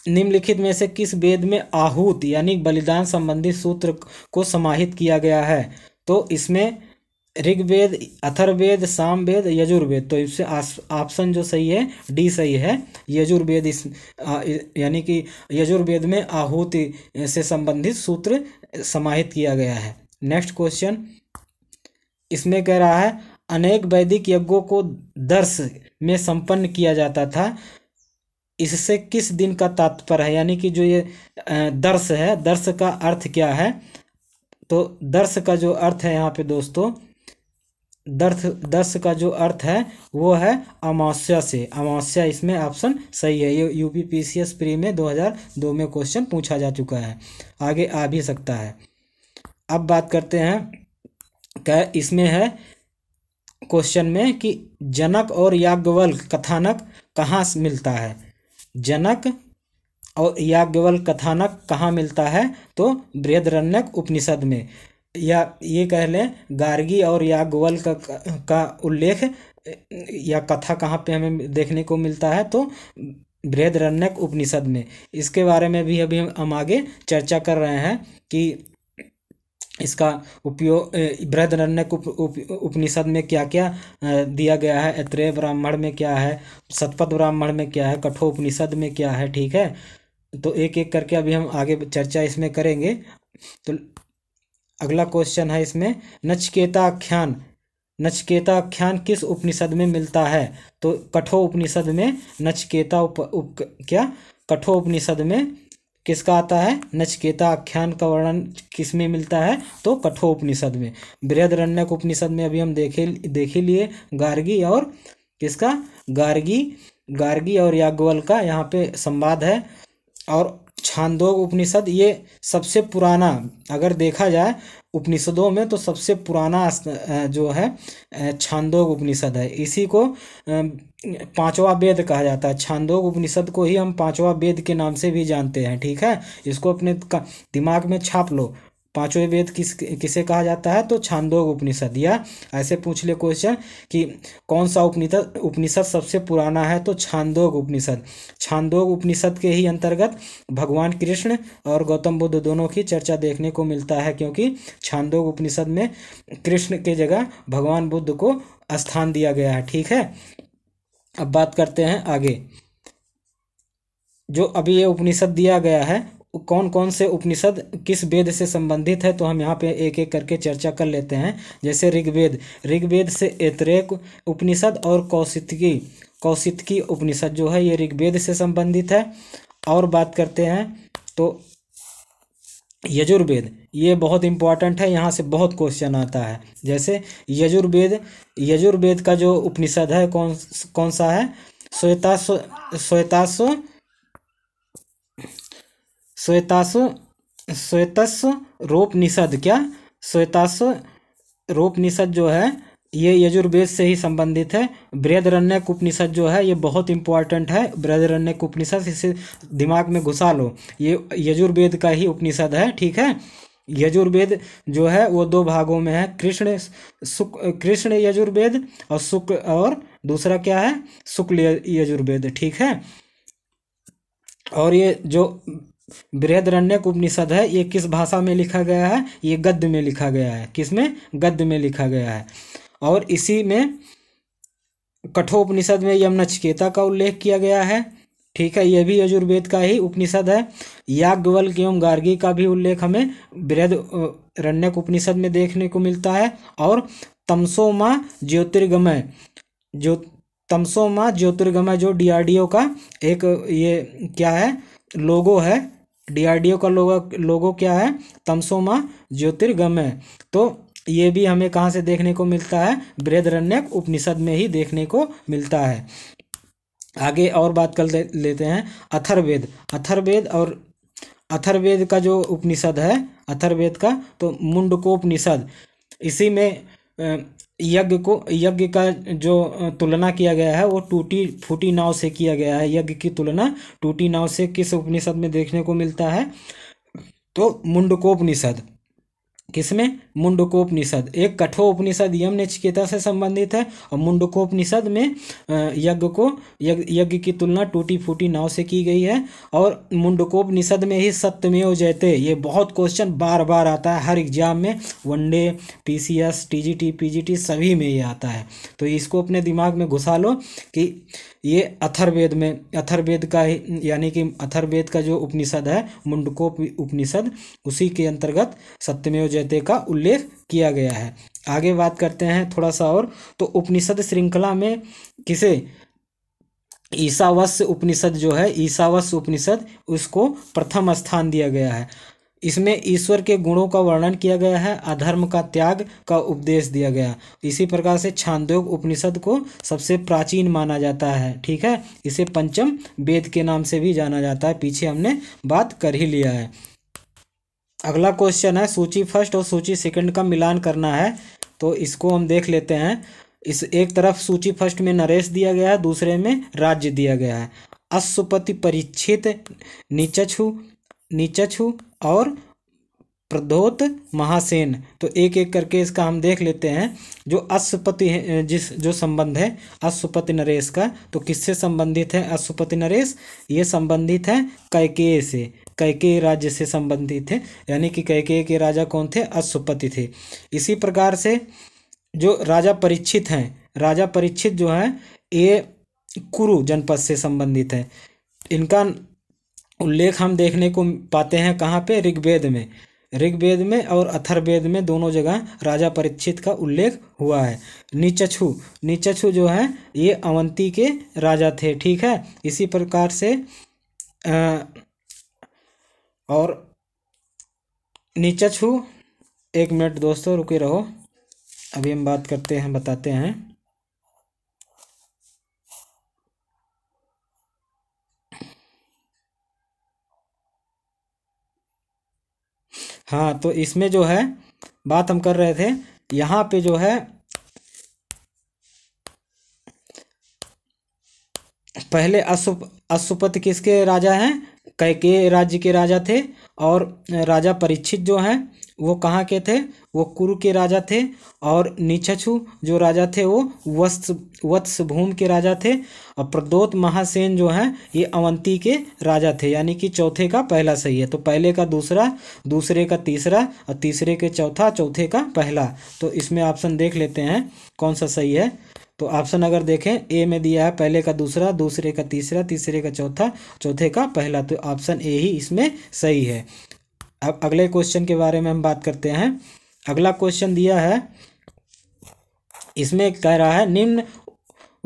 निम्नलिखित में से किस वेद में आहूत यानी बलिदान संबंधी सूत्र को समाहित किया गया है तो इसमें ऋग्वेद अथर्वेद सामवेद यजुर्वेद तो इससे ऑप्शन जो सही है डी सही है यजुर्वेद इस यानी कि यजुर्वेद में आहूति से संबंधित सूत्र समाहित किया गया है नेक्स्ट क्वेश्चन इसमें कह रहा है अनेक वैदिक यज्ञों को दर्श में संपन्न किया जाता था इससे किस दिन का तात्पर्य है यानी कि जो ये दर्श है दर्श का अर्थ क्या है तो दर्श का जो अर्थ है यहाँ पे दोस्तों दर्थ दस का जो अर्थ है वो है अमावस्या से अमावस्या इसमें ऑप्शन सही है ये U P P C S pre में 2002 में क्वेश्चन पूछा जा चुका है आगे आ भी सकता है अब बात करते हैं क्या इसमें है क्वेश्चन में कि जनक और याज्ञवल कथानक कहाँ मिलता है जनक और याज्ञवल कथानक कहाँ मिलता है तो बृहदरण्यक उपनिषद में या ये कह लें गार्गी और याग्वल का का उल्लेख या कथा कहाँ पे हमें देखने को मिलता है तो बृहदरण्यक उपनिषद में इसके बारे में भी अभी हम आगे चर्चा कर रहे हैं कि इसका उपयोग बृहदरण्यक उप, उप, उपनिषद में क्या क्या दिया गया है अत्रेय ब्राह्मण में क्या है सतपथ ब्राह्मण में क्या है कठो उपनिषद में क्या है ठीक है तो एक एक करके अभी हम आगे चर्चा इसमें करेंगे तो अगला क्वेश्चन है इसमें नचकेता नचकेता आख्यान किस उपनिषद में मिलता है तो कठो उपनिषद में नचकेता उप, उप क्या कठो उपनिषद में किसका आता है नचकेता आख्यान का वर्णन किस में मिलता है तो कठो उपनिषद में बृहदरण्यक उपनिषद में अभी हम देखे देखे लिए गार्गी और किसका गार्गी गार्गी और याग्वल का यहाँ पे संवाद है और छांदोग उपनिषद ये सबसे पुराना अगर देखा जाए उपनिषदों में तो सबसे पुराना जो है छांदोग उपनिषद है इसी को पांचवा वेद कहा जाता है छांदोग उपनिषद को ही हम पांचवा वेद के नाम से भी जानते हैं ठीक है इसको अपने दिमाग में छाप लो पांचवें वेद किस किसे कहा जाता है तो छांदोग उपनिषद या ऐसे पूछ ले क्वेश्चन कि कौन सा उपनिषद उपनिषद सबसे पुराना है तो छांदोग उपनिषद छांदोग उपनिषद के ही अंतर्गत भगवान कृष्ण और गौतम बुद्ध दोनों की चर्चा देखने को मिलता है क्योंकि छांदोग उपनिषद में कृष्ण के जगह भगवान बुद्ध को स्थान दिया गया है ठीक है अब बात करते हैं आगे जो अभी ये उपनिषद दिया गया है कौन कौन से उपनिषद किस वेद से संबंधित है तो हम यहाँ पे एक एक करके चर्चा कर लेते हैं जैसे ऋग्वेद ऋग्वेद से ऐतरेक उपनिषद और कौशितकी कौशितकी उपनिषद जो है ये ऋग्वेद से संबंधित है और बात करते हैं तो यजुर्वेद ये बहुत इंपॉर्टेंट है यहाँ से बहुत क्वेश्चन आता है जैसे यजुर्वेद यजुर्वेद का जो उपनिषद है कौन कौन सा है श्वेता श्वेता श्वेतासु श्वेतस्व रोपनिषद क्या श्वेतास्व रोपनिषद जो है ये यजुर्वेद से ही संबंधित है बृहदरण्य उपनिषद जो है ये बहुत इंपॉर्टेंट है बृहदरण्य उपनिषद इसे दिमाग में घुसा लो ये यजुर्वेद का ही उपनिषद है ठीक है यजुर्वेद जो है वो दो भागों में है कृष्ण सुक कृष्ण यजुर्वेद और शुक्ल और दूसरा क्या है शुक्ल यजुर्वेद ठीक है और ये जो बृहदरण्य उपनिषद है ये किस भाषा में लिखा गया है ये गद्य में लिखा गया है किस में गद्य में लिखा गया है और इसी में कठोपनिषद में यमनचकेता का उल्लेख किया गया है ठीक है यह भी यजुर्वेद का ही उपनिषद है याज्ञवल एवं गार्गी का भी उल्लेख हमें बृहद रण्यक उपनिषद में देखने को मिलता है और तमसोमा ज्योतिर्गमय जो तमसोमा ज्योतिर्गमय जो डीआरडीओ का एक ये क्या है लोगो है डीआरडीओ का लोगो लोगो क्या है तमसोमा ज्योतिर्गमय तो ये भी हमें कहाँ से देखने को मिलता है बृहदरण्यक उपनिषद में ही देखने को मिलता है आगे और बात कर ले, लेते हैं अथर्वेद अथर्वेद और अथर्वेद का जो उपनिषद है अथर्वेद का तो मुंडकोपनिषद इसी में यज्ञ को यज्ञ का जो तुलना किया गया है वो टूटी फूटी नाव से किया गया है यज्ञ की तुलना टूटी नाव से किस उपनिषद में देखने को मिलता है तो मुंडकोपनिषद किसमें मुंडकोपनिषद एक कठोपनिषद यम नचिकेता से संबंधित है और मुंडकोपनिषद में यज्ञ को यज्ञ की तुलना टूटी फूटी नाव से की गई है और मुंडकोपनिषद में ही सत्यमेव जयते ये बहुत क्वेश्चन बार बार आता है हर एग्जाम में one day P C S T G T P G T सभी में ये आता है तो इसको अपने दिमाग में घुसा लो कि ये अथर्वेद में अथर्वेद का यानी कि अथर्वेद का जो उपनिषद है मुंडकोप उपनिषद उसी के अंतर्गत सत्यमेव जयते का उल्लेख उल्लेख किया गया है आगे बात करते हैं थोड़ा सा और तो उपनिषद श्रृंखला में किसे ईसावश उपनिषद जो है ईसावश उपनिषद उसको प्रथम स्थान दिया गया है इसमें ईश्वर के गुणों का वर्णन किया गया है अधर्म का त्याग का उपदेश दिया गया इसी प्रकार से छांदोग उपनिषद को सबसे प्राचीन माना जाता है ठीक है इसे पंचम वेद के नाम से भी जाना जाता है पीछे हमने बात कर ही लिया है अगला क्वेश्चन है सूची फर्स्ट और सूची सेकंड का मिलान करना है तो इसको हम देख लेते हैं इस एक तरफ सूची फर्स्ट में नरेश दिया गया है दूसरे में राज्य दिया गया है अश्वपति परीक्षित नीचछु नीचछु और प्रदोत महासेन तो एक एक करके इसका हम देख लेते हैं जो अश्वपति जिस जो संबंध है अश्वपति नरेश का तो किससे संबंधित है अश्वपति नरेश ये संबंधित है कैके से कैके राज्य से संबंधित थे यानी कि कैके के राजा कौन थे अश्वपति थे इसी प्रकार से जो राजा परीक्षित हैं राजा परीक्षित जो हैं ये कुरु जनपद से संबंधित हैं इनका उल्लेख हम देखने को पाते हैं कहाँ पे ऋग्वेद में ऋग्वेद में और अथर्वेद में दोनों जगह राजा परीक्षित का उल्लेख हुआ है नीचछु नीचछु जो है ये अवंती के राजा थे ठीक है इसी प्रकार से और नीचे छू एक मिनट दोस्तों रुके रहो अभी हम बात करते हैं बताते हैं हाँ तो इसमें जो है बात हम कर रहे थे यहाँ पे जो है पहले अशुप अशुपति किसके राजा हैं कैके राज्य के राजा थे और राजा परीक्षित जो हैं वो कहाँ के थे वो कुरु के राजा थे और नीचछु जो राजा थे वो वत्स वत्स भूम के राजा थे और प्रदोत महासेन जो हैं ये अवंती के राजा थे यानी कि चौथे का पहला सही है तो पहले का दूसरा दूसरे का तीसरा और तीसरे के चौथा चौथे का पहला तो इसमें ऑप्शन देख लेते हैं कौन सा सही है तो ऑप्शन अगर देखें ए में दिया है पहले का दूसरा दूसरे का तीसरा तीसरे का चौथा चौथे का पहला तो ऑप्शन ए ही इसमें सही है अब अगले क्वेश्चन के बारे में हम बात करते हैं अगला क्वेश्चन दिया है इसमें कह रहा है निम्न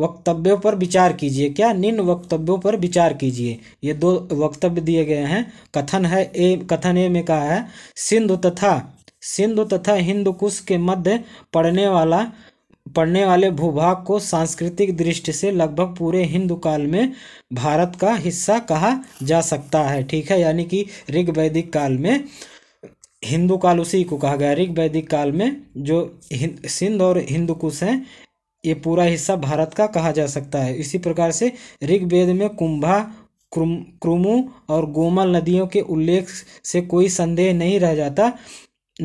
वक्तव्यों पर विचार कीजिए क्या निम्न वक्तव्यों पर विचार कीजिए ये दो वक्तव्य दिए गए हैं कथन है ए कथन ए में कहा है सिंधु तथा सिंधु तथा हिंद कुश के मध्य पड़ने वाला पड़ने वाले भूभाग को सांस्कृतिक दृष्टि से लगभग पूरे हिंदू काल में भारत का हिस्सा कहा जा सकता है ठीक है यानी कि ऋग वैदिक काल में हिंदू काल उसी को कहा गया ऋग वैदिक काल में जो सिंध और हिंदू कुश हैं ये पूरा हिस्सा भारत का कहा जा सकता है इसी प्रकार से ऋग्वेद में कुंभा क्रुम क्रुमु और गोमल नदियों के उल्लेख से कोई संदेह नहीं रह जाता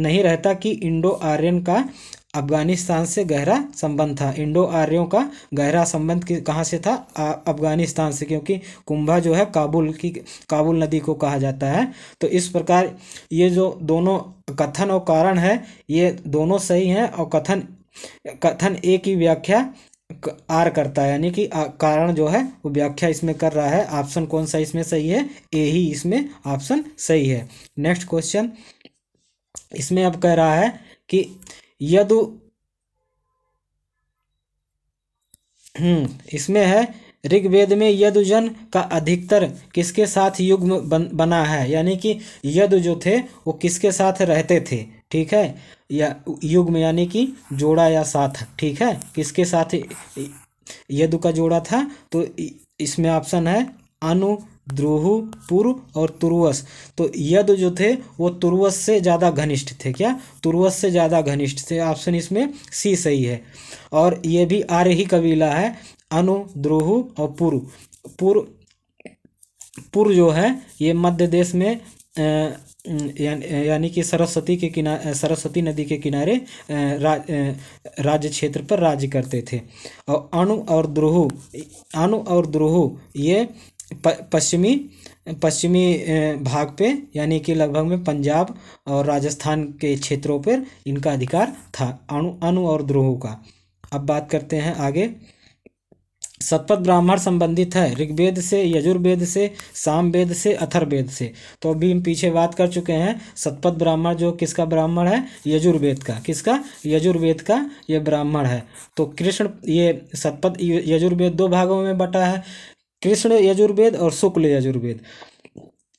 नहीं रहता कि इंडो आर्यन का अफगानिस्तान से गहरा संबंध था इंडो आर्यों का गहरा संबंध कहाँ से था अफगानिस्तान से क्योंकि कुंभा जो है काबुल की काबुल नदी को कहा जाता है तो इस प्रकार ये जो दोनों कथन और कारण है ये दोनों सही हैं और कथन कथन ए की व्याख्या आर करता है यानी कि कारण जो है वो व्याख्या इसमें कर रहा है ऑप्शन कौन सा इसमें सही है ए ही इसमें ऑप्शन सही है नेक्स्ट क्वेश्चन इसमें अब कह रहा है कि यदु हम्म, इसमें है ऋग्वेद में यदुजन का अधिकतर किसके साथ युग्म बन, बना है यानी कि यद जो थे वो किसके साथ रहते थे ठीक है या में यानी कि जोड़ा या साथ ठीक है किसके साथ यदु का जोड़ा था तो इसमें ऑप्शन है अनु द्रोहु पूर्व और तुर्वस तो यद जो थे वो तुर्वस से ज़्यादा घनिष्ठ थे क्या तुर्वस से ज़्यादा घनिष्ठ थे ऑप्शन इसमें सी सही है और ये भी आर्य ही कबीला है अनु द्रोहु और पूर्व पूर्व पूर्व जो है ये मध्य देश में यानी कि सरस्वती के किनारे सरस्वती नदी के किनारे रा, राज्य क्षेत्र पर राज्य करते थे और अनु और द्रोहु अनु और द्रोहु ये पश्चिमी पश्चिमी भाग पे यानी कि लगभग में पंजाब और राजस्थान के क्षेत्रों पर इनका अधिकार था अणु अणु और द्रोह का अब बात करते हैं आगे सतपथ ब्राह्मण संबंधित है ऋग्वेद से यजुर्वेद से सामवेद से अथर्वेद से तो अभी हम पीछे बात कर चुके हैं सतपथ ब्राह्मण जो किसका ब्राह्मण है यजुर्वेद का किसका यजुर्वेद का ये ब्राह्मण है तो कृष्ण ये सतपथ यजुर्वेद दो भागों में बटा है कृष्ण यजुर्वेद और शुक्ल यजुर्वेद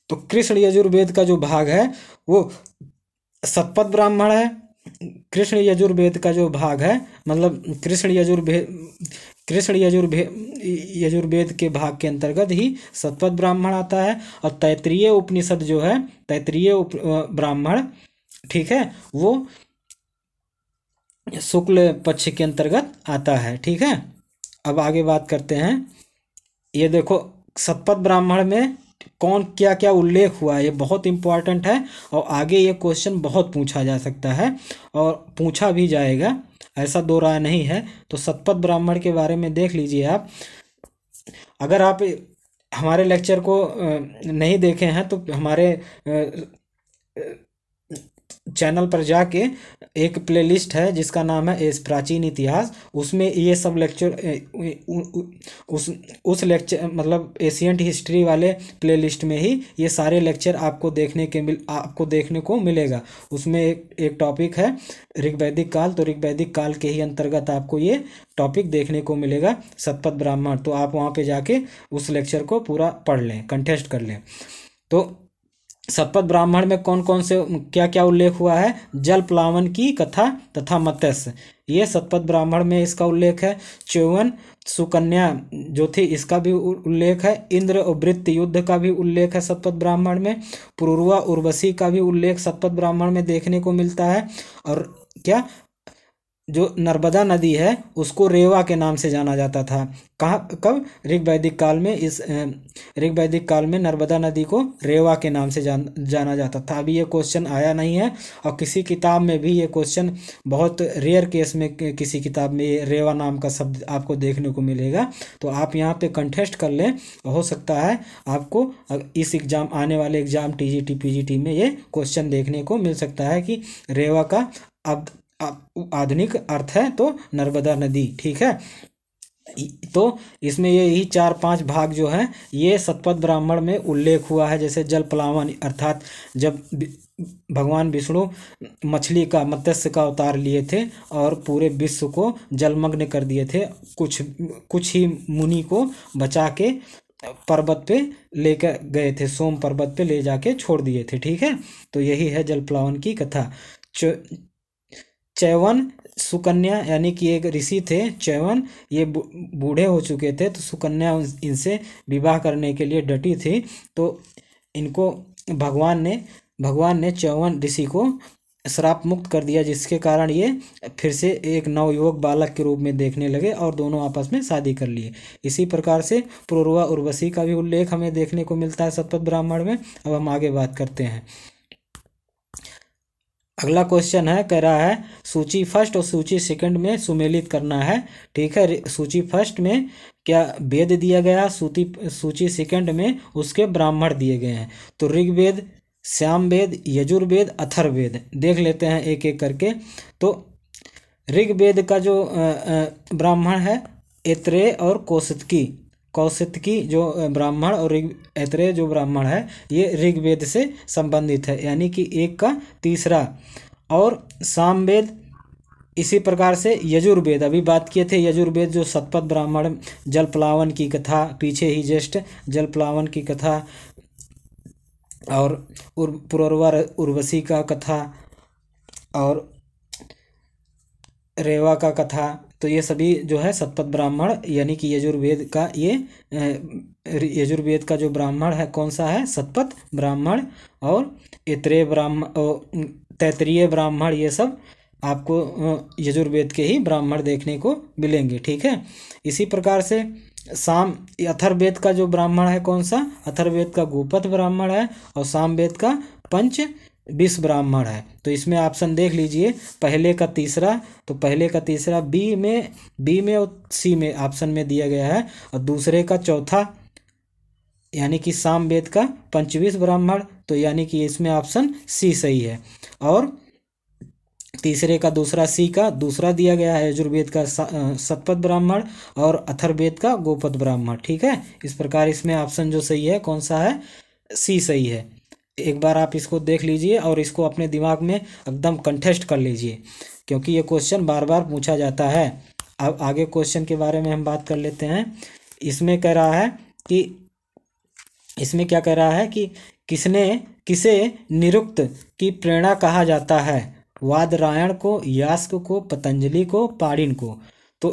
तो कृष्ण यजुर्वेद का जो भाग है वो सतपथ ब्राह्मण है कृष्ण यजुर्वेद का जो भाग है मतलब कृष्ण यजुर्वेद कृष्ण यजुर्वेद यजुर्वेद के भाग के अंतर्गत ही सतपथ ब्राह्मण आता है और तैतरीय उपनिषद जो है तैतरीय ब्राह्मण ठीक है वो शुक्ल पक्ष के अंतर्गत आता है ठीक है अब आगे बात करते हैं ये देखो सतपथ ब्राह्मण में कौन क्या क्या उल्लेख हुआ है ये बहुत इंपॉर्टेंट है और आगे ये क्वेश्चन बहुत पूछा जा सकता है और पूछा भी जाएगा ऐसा दो राय नहीं है तो सतपथ ब्राह्मण के बारे में देख लीजिए आप अगर आप हमारे लेक्चर को नहीं देखे हैं तो हमारे चैनल पर जाके एक प्लेलिस्ट है जिसका नाम है एस प्राचीन इतिहास उसमें ये सब लेक्चर उस उस लेक्चर मतलब एशियंट हिस्ट्री वाले प्लेलिस्ट में ही ये सारे लेक्चर आपको देखने के मिल आपको देखने को मिलेगा उसमें एक एक टॉपिक है ऋग्वैदिक काल तो ऋग्वैदिक काल के ही अंतर्गत आपको ये टॉपिक देखने को मिलेगा सतपथ ब्राह्मण तो आप वहाँ पर जाके उस लेक्चर को पूरा पढ़ लें कंटेस्ट कर लें तो सतपथ ब्राह्मण में कौन कौन से क्या क्या उल्लेख हुआ है जल प्लावन की कथा तथा मत्स्य ये सतपथ ब्राह्मण में इसका उल्लेख है चौवन सुकन्या जो थी इसका भी उल्लेख है इंद्र वृत्त युद्ध का भी उल्लेख है सतपथ ब्राह्मण में पूर्वा उर्वशी का भी उल्लेख सतपथ ब्राह्मण में देखने को मिलता है और क्या जो नर्मदा नदी है उसको रेवा के नाम से जाना जाता था कहाँ कब ऋग्वैदिक काल में इस ऋग्वैदिक काल में नर्मदा नदी को रेवा के नाम से जान जाना जाता था अभी ये क्वेश्चन आया नहीं है और किसी किताब में भी ये क्वेश्चन बहुत रेयर केस में किसी किताब में रेवा नाम का शब्द आपको देखने को मिलेगा तो आप यहाँ पे कंटेस्ट कर लें हो सकता है आपको इस एग्ज़ाम आने वाले exam T G T P G T में ये क्वेश्चन देखने को मिल सकता है कि रेवा का अब आधुनिक अर्थ है तो नर्मदा नदी ठीक है तो इसमें यही चार पांच भाग जो है ये सतपथ ब्राह्मण में उल्लेख हुआ है जैसे जल प्लावन अर्थात जब भगवान विष्णु मछली का मत्स्य का अवतार लिए थे और पूरे विश्व को जलमग्न कर दिए थे कुछ कुछ ही मुनि को बचा के पर्वत पे लेकर गए थे सोम पर्वत पे ले जाके छोड़ दिए थे ठीक है तो यही है जल प्लावन की कथा चैवन सुकन्या यानी कि एक ऋषि थे चैवन ये बूढ़े हो चुके थे तो सुकन्या इनसे विवाह करने के लिए डटी थी तो इनको भगवान ने भगवान ने चौवन ऋषि को श्राप मुक्त कर दिया जिसके कारण ये फिर से एक नवयुवक बालक के रूप में देखने लगे और दोनों आपस में शादी कर लिए इसी प्रकार से पुरुरवा उर्वशी का भी उल्लेख हमें देखने को मिलता है सतपथ ब्राह्मण में अब हम आगे बात करते हैं अगला क्वेश्चन है कह रहा है सूची फर्स्ट और सूची सेकंड में सुमेलित करना है ठीक है सूची फर्स्ट में क्या वेद दिया गया सूची सूची सेकंड में उसके ब्राह्मण दिए गए हैं तो ऋग्वेद श्याम वेद यजुर्वेद अथर्वेद देख लेते हैं एक एक करके तो ऋग्वेद का जो ब्राह्मण है एत्रेय और कोशतकी कौशित की जो ब्राह्मण और ऐतरेय जो ब्राह्मण है ये ऋग्वेद से संबंधित है यानी कि एक का तीसरा और सामवेद इसी प्रकार से यजुर्वेद अभी बात किए थे यजुर्वेद जो सतपथ ब्राह्मण जल प्लावन की कथा पीछे ही ज्येष्ठ प्लावन की कथा और पुरर्वा उर्वशी का कथा और रेवा का कथा तो ये सभी जो है सतपथ ब्राह्मण यानी कि यजुर्वेद का ये यजुर्वेद का जो ब्राह्मण है कौन सा है सतपथ ब्राह्मण और इतरे ब्राह्मण तैतरीय ब्राह्मण ये सब आपको यजुर्वेद के ही ब्राह्मण देखने को मिलेंगे ठीक है इसी प्रकार से साम अथर्वेद का जो ब्राह्मण है कौन सा अथर्वेद का गोपथ ब्राह्मण है और सामवेद का पंच बीस ब्राह्मण है तो इसमें ऑप्शन देख लीजिए पहले का तीसरा तो पहले का तीसरा बी में बी में और सी में ऑप्शन में दिया गया है और दूसरे का चौथा यानी कि साम वेद का पंचवीस ब्राह्मण तो यानी कि इसमें ऑप्शन सी सही है और तीसरे का दूसरा सी का दूसरा दिया गया है यजुर्वेद का सतपथ ब्राह्मण और अथर्वेद का गोपद ब्राह्मण ठीक है इस प्रकार इसमें ऑप्शन जो सही है कौन सा है सी सही है एक बार आप इसको देख लीजिए और इसको अपने दिमाग में एकदम कंठेस्ट कर लीजिए क्योंकि ये क्वेश्चन बार बार पूछा जाता है अब आगे क्वेश्चन के बारे में हम बात कर लेते हैं इसमें कह रहा है कि इसमें क्या कह रहा है कि किसने किसे निरुक्त की प्रेरणा कहा जाता है वादरायण को यास्क को पतंजलि को पाड़िन को तो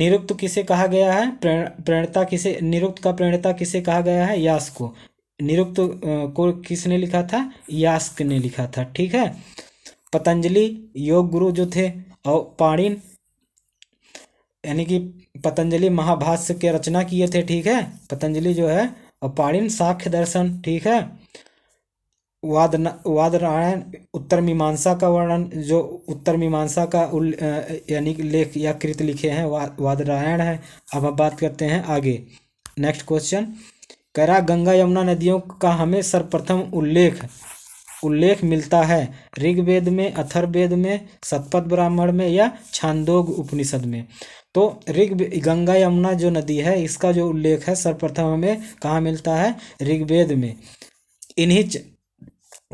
निरुक्त किसे कहा गया है प्रेरणता किसे निरुक्त का प्रेरणता किसे कहा गया है यास को निरुक्त को किसने लिखा था यास्क ने लिखा था ठीक है पतंजलि योग गुरु जो थे और पाणिन यानी कि पतंजलि महाभाष्य के रचना किए थे ठीक है पतंजलि जो है और पाणिन साख्य दर्शन ठीक है वाद वादरायण उत्तर मीमांसा का वर्णन जो उत्तर मीमांसा का यानी यानी लेख या कृत लिखे हैं वा, वादरायण है अब हम बात करते हैं आगे नेक्स्ट क्वेश्चन करा गंगा यमुना नदियों का हमें सर्वप्रथम उल्लेख उल्लेख मिलता है ऋग्वेद में अथर्वेद में सतपद ब्राह्मण में या छांदोग उपनिषद में तो ऋग गंगा यमुना जो नदी है इसका जो उल्लेख है सर्वप्रथम हमें कहाँ मिलता है ऋग्वेद में इन्हीं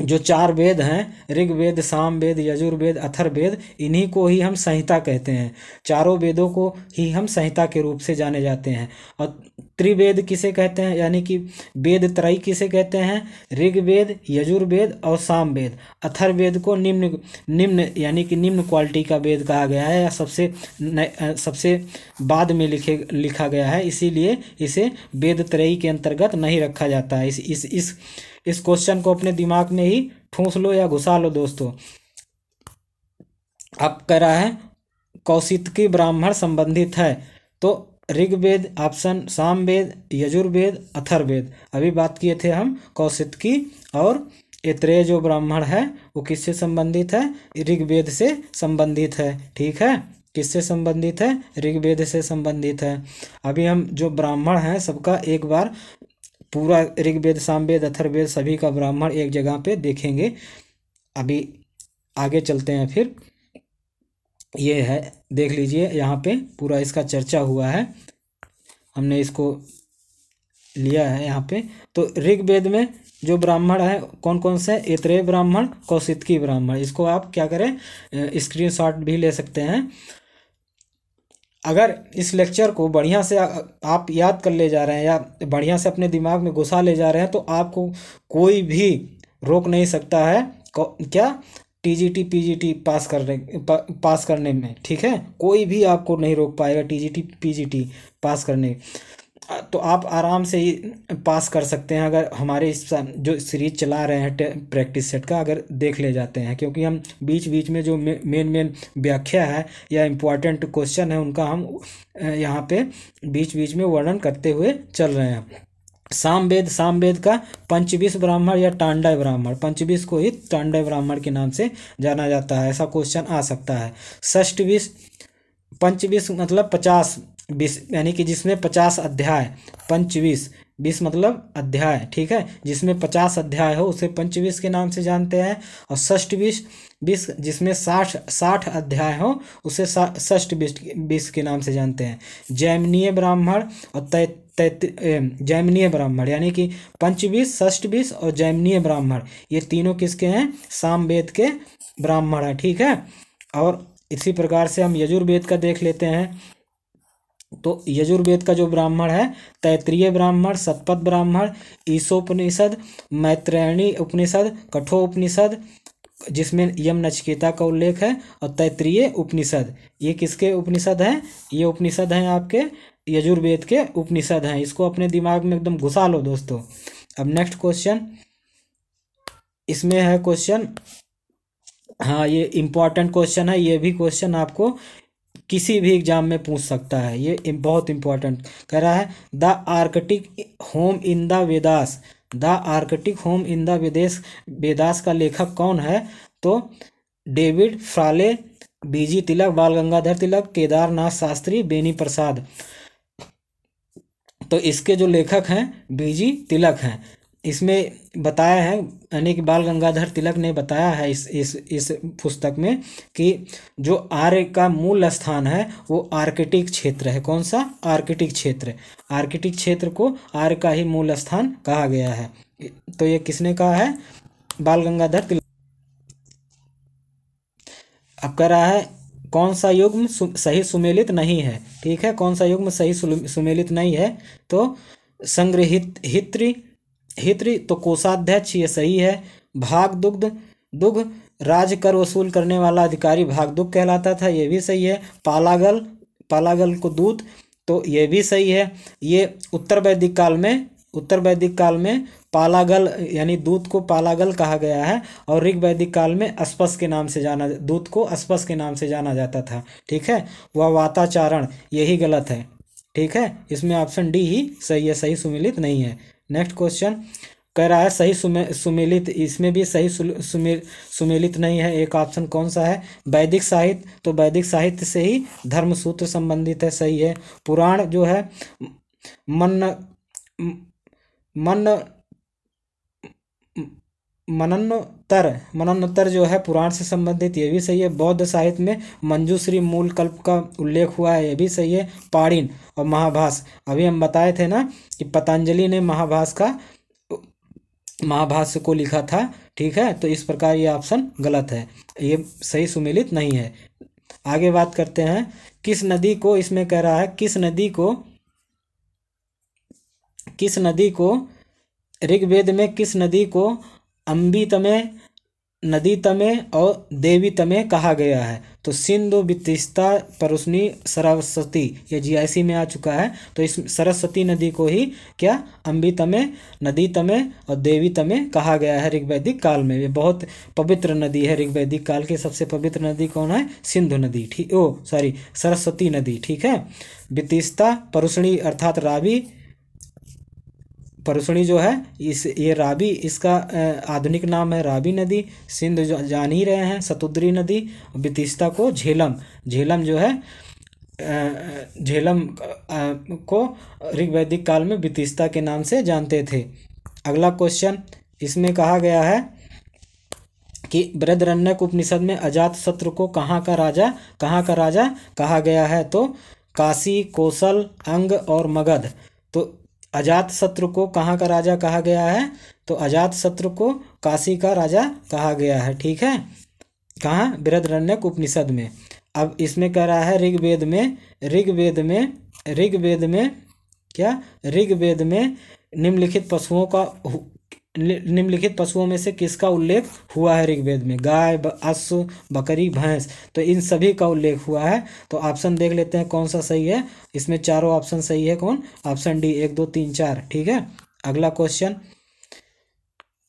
जो चार वेद हैं ऋग्वेद साम वेद यजुर्वेद अथर्वेद इन्हीं को ही हम संहिता कहते हैं चारों वेदों को ही हम संहिता के रूप से जाने जाते हैं और त्रिवेद किसे कहते हैं यानी कि वेद त्रय किसे कहते हैं ऋग्वेद यजुर्वेद और सामवेद अथर्वेद को निम्न निम्न यानी कि निम्न क्वालिटी का वेद कहा गया है या सबसे न, सबसे बाद में लिखे लिखा गया है इसीलिए इसे वेद त्रयी के अंतर्गत नहीं रखा जाता है इस इस इस इस क्वेश्चन को अपने दिमाग में ही ठूंस लो या घुसा लो दोस्तों अब कह रहा है कौशिकी ब्राह्मण संबंधित है तो ऋग्वेद ऑप्शन सामवेद यजुर्वेद अथर्वेद अभी बात किए थे हम कौशित की और इतरे जो ब्राह्मण है वो किससे संबंधित है ऋग्वेद से संबंधित है ठीक है किससे संबंधित है ऋग्वेद से संबंधित है अभी हम जो ब्राह्मण हैं सबका एक बार पूरा ऋग्वेद सामवेद अथर्वेद सभी का ब्राह्मण एक जगह पे देखेंगे अभी आगे चलते हैं फिर ये है देख लीजिए यहाँ पे पूरा इसका चर्चा हुआ है हमने इसको लिया है यहाँ पे तो ऋग्वेद में जो ब्राह्मण है कौन कौन से इतरे ब्राह्मण कौशितकी ब्राह्मण इसको आप क्या करें स्क्रीनशॉट भी ले सकते हैं अगर इस लेक्चर को बढ़िया से आप याद कर ले जा रहे हैं या बढ़िया से अपने दिमाग में घुसा ले जा रहे हैं तो आपको कोई भी रोक नहीं सकता है क्या टीजीटी पीजीटी पास करने पा, पास करने में ठीक है कोई भी आपको नहीं रोक पाएगा टीजीटी पीजीटी पास करने तो आप आराम से ही पास कर सकते हैं अगर हमारे इस जो सीरीज चला रहे हैं प्रैक्टिस सेट का अगर देख ले जाते हैं क्योंकि हम बीच बीच में जो मेन मेन व्याख्या है या इम्पॉर्टेंट क्वेश्चन है उनका हम यहाँ पे बीच बीच में वर्णन करते हुए चल रहे हैं सामवेद सामवेद का पंचवीस ब्राह्मण या टांडव ब्राह्मण पंचवीस को ही टांडव ब्राह्मण के नाम से जाना जाता है ऐसा क्वेश्चन आ सकता है षष्ठविश पंचवीस मतलब पचास बीस यानी कि जिसमें पचास अध्याय पंचवीस बीस मतलब अध्याय ठीक है जिसमें पचास अध्याय हो उसे पंचवीस के नाम से जानते हैं और षष्ठविश बीस जिसमें साठ साठ अध्याय हो उसे षष्ठ बीस के नाम से जानते हैं जैमनीय ब्राह्मण और तय जैमिनीय ब्राह्मण यानी कि पंचबीस बीस और जैमिनीय ब्राह्मण ये तीनों किसके हैं सामवेद के ब्राह्मण हैं ठीक है और इसी प्रकार से हम यजुर्वेद का देख लेते हैं तो यजुर्वेद का जो ब्राह्मण है तैतृय ब्राह्मण सतपथ ब्राह्मण ईशोपनिषद मैत्रणी उपनिषद कठोपनिषद जिसमें यम नचकेता का उल्लेख है और तैतृय उपनिषद ये किसके उपनिषद हैं ये उपनिषद हैं आपके यजुर्वेद के उपनिषद हैं इसको अपने दिमाग में एकदम घुसा लो दोस्तों अब नेक्स्ट क्वेश्चन इसमें है क्वेश्चन हाँ ये इम्पॉर्टेंट क्वेश्चन है ये भी क्वेश्चन आपको किसी भी एग्जाम में पूछ सकता है ये बहुत इम्पॉर्टेंट कह रहा है the Arctic home in the Vedas the Arctic home in the Vedas Vedas का लेखक कौन है तो डेविड फ्राले बीजी तिलक बाल गंगाधर तिलक केदारनाथ शास्त्री बेनी प्रसाद तो इसके जो लेखक हैं बीजी तिलक हैं इसमें बताया है यानी कि बाल गंगाधर तिलक ने बताया है इस इस इस पुस्तक में कि जो आर्य का मूल स्थान है वो आर्किटिक क्षेत्र है कौन सा आर्किटिक क्षेत्र आर्किटिक क्षेत्र को आर्य का ही मूल स्थान कहा गया है तो ये किसने कहा है बाल गंगाधर तिलक अब कह रहा है कौन सा युग्म सु, सही सुमेलित नहीं है ठीक है कौन सा युग्म सही सुमेलित नहीं है तो संग्रहित हित्र हित्र तो कोषाध्यक्ष ये सही है भाग दुग्ध दुग्ध राज कर वसूल करने वाला अधिकारी भाग दुग्ध कहलाता था ये भी सही है पालागल पालागल को दूत तो ये भी सही है ये उत्तर वैदिक काल में उत्तर वैदिक काल में पालागल यानी दूत को पालागल कहा गया है और ऋग वैदिक काल में अस्पस के नाम से जाना दूत को अस्पस के नाम से जाना जाता था ठीक है वह वाताचारण यही गलत है ठीक है इसमें ऑप्शन डी ही सही है सही सुमिलित नहीं है नेक्स्ट क्वेश्चन कह रहा है सही सुमे सुमिलित इसमें भी सही सुमिलित नहीं है एक ऑप्शन कौन सा है वैदिक साहित्य तो वैदिक साहित्य से ही धर्म सूत्र संबंधित है सही है पुराण जो है मन मन मननोत्तर मननोत्तर जो है पुराण से संबंधित ये भी सही है बौद्ध साहित्य में मंजूश्री मूल कल्प का उल्लेख हुआ है ये भी सही है पाड़िन और महाभास अभी हम बताए थे ना कि पतंजलि ने महाभास का महाभाष्य को लिखा था ठीक है तो इस प्रकार ये ऑप्शन गलत है ये सही सुमिलित नहीं है आगे बात करते हैं किस नदी को इसमें कह रहा है किस नदी को किस नदी को ऋग्वेद में किस नदी को अम्बी तमे नदी तमे और देवी तमे कहा गया है तो सिंधु बितिस्ता परुष्णी सरस्वती ये जीआईसी में आ चुका है तो इस सरस्वती नदी को ही क्या अम्बी तमे नदी तमे और देवी तमे कहा गया है ऋग्वैदिक काल में ये बहुत पवित्र नदी है ऋग्वैदिक काल की सबसे पवित्र नदी कौन है सिंधु नदी ठीक ओ सॉरी सरस्वती नदी ठीक है बितिस्ता परुष्णी अर्थात रावी परसुणी जो है इस ये राबी इसका आधुनिक नाम है राबी नदी सिंध जो जान ही रहे हैं सतुद्री नदी बितिस्ता को झेलम झेलम जो है झेलम को ऋग्वैदिक काल में बितिस्ता के नाम से जानते थे अगला क्वेश्चन इसमें कहा गया है कि बृहदरण्यक उपनिषद में अजात शत्रु को कहाँ का राजा कहाँ का राजा कहा गया है तो काशी कौशल अंग और मगध तो अजात शत्रु को कहाँ का राजा कहा गया है तो अजात शत्रु को काशी का राजा कहा गया है ठीक है कहाँ बृहदरण्यक उपनिषद में अब इसमें कह रहा है ऋग्वेद में ऋग्वेद में ऋग्वेद में क्या ऋग्वेद में निम्नलिखित पशुओं का निम्नलिखित पशुओं में से किसका उल्लेख हुआ है ऋग्वेद में गाय अश्व बकरी भैंस तो इन सभी का उल्लेख हुआ है तो ऑप्शन देख लेते हैं कौन सा सही है इसमें चारों ऑप्शन सही है कौन ऑप्शन डी एक दो तीन चार ठीक है अगला क्वेश्चन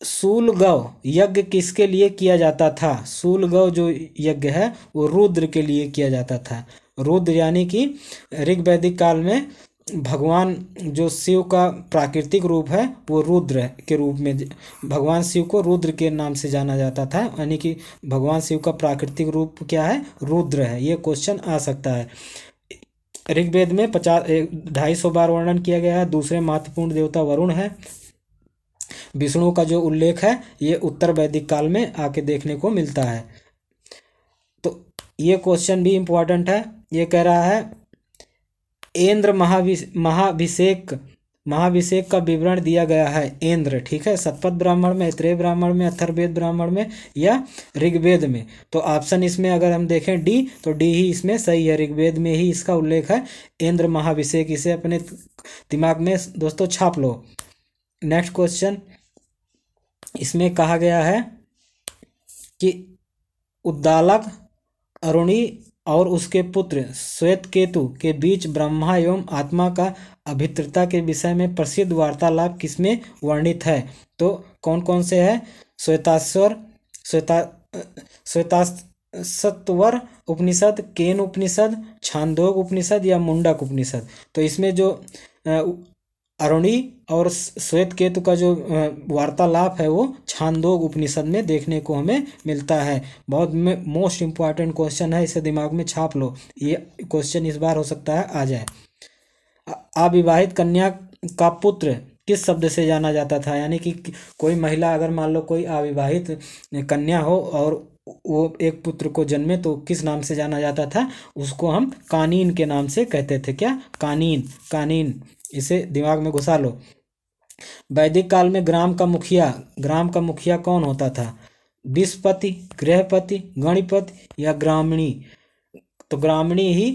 सूल गौ यज्ञ किसके लिए किया जाता था सूल गौ जो यज्ञ है वो रुद्र के लिए किया जाता था रुद्र यानी कि ऋग्वैदिक काल में भगवान जो शिव का प्राकृतिक रूप है वो रुद्र के रूप में भगवान शिव को रुद्र के नाम से जाना जाता था यानी कि भगवान शिव का प्राकृतिक रूप क्या है रुद्र है ये क्वेश्चन आ सकता है ऋग्वेद में पचास ढाई सौ बार वर्णन किया गया है दूसरे महत्वपूर्ण देवता वरुण है विष्णु का जो उल्लेख है ये उत्तर वैदिक काल में आके देखने को मिलता है तो ये क्वेश्चन भी इम्पोर्टेंट है ये कह रहा है इंद्र महाभि महाभिषेक महाभिषेक का विवरण दिया गया है इंद्र ठीक है सतपथ ब्राह्मण में त्रेय ब्राह्मण में अथर्वेद ब्राह्मण में या ऋग्वेद में तो ऑप्शन इसमें अगर हम देखें डी तो डी ही इसमें सही है ऋग्वेद में ही इसका उल्लेख है इंद्र महाभिषेक इसे अपने दिमाग में दोस्तों छाप लो नेक्स्ट क्वेश्चन इसमें कहा गया है कि उद्दालक अरुणी और उसके पुत्र श्वेत केतु के बीच ब्रह्मा एवं आत्मा का अभित्रता के विषय में प्रसिद्ध वार्तालाप किसमें वर्णित है तो कौन कौन से है श्वेताश्वर श्वेता श्वेतावर उपनिषद केन उपनिषद छांदोग उपनिषद या मुंडक उपनिषद तो इसमें जो अरुणी और श्वेत केतु का जो वार्तालाप है वो छांदोग उपनिषद में देखने को हमें मिलता है बहुत मोस्ट इंपॉर्टेंट क्वेश्चन है इसे दिमाग में छाप लो ये क्वेश्चन इस बार हो सकता है आ जाए अविवाहित कन्या का पुत्र किस शब्द से जाना जाता था यानी कि कोई महिला अगर मान लो कोई अविवाहित कन्या हो और वो एक पुत्र को जन्मे तो किस नाम से जाना जाता था उसको हम कानीन के नाम से कहते थे क्या कानीन कानीन इसे दिमाग में घुसा लो वैदिक काल में ग्राम का मुखिया ग्राम का मुखिया कौन होता था विस्पति गृहपति गणिपति या ग्रामीणी तो ग्रामीणी ही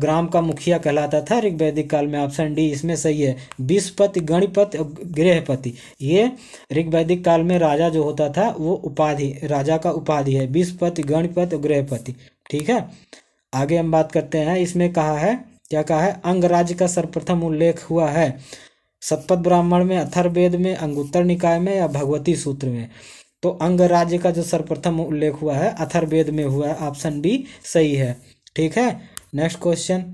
ग्राम का मुखिया कहलाता था ऋग्वैदिक काल में ऑप्शन डी इसमें सही है विस्पति गणिपति और गृहपति ये ऋग्वैदिक काल में राजा जो होता था वो उपाधि राजा का उपाधि है विस्पति गणिपति और गृहपति ठीक है आगे हम बात करते हैं इसमें कहा है क्या कहा है अंगराज्य का सर्वप्रथम उल्लेख हुआ है सतपथ ब्राह्मण में अथर्वेद में अंगुत्तर निकाय में या भगवती सूत्र में तो अंग राज्य का जो सर्वप्रथम उल्लेख हुआ है अथर्वेद में हुआ है ऑप्शन डी सही है ठीक है नेक्स्ट क्वेश्चन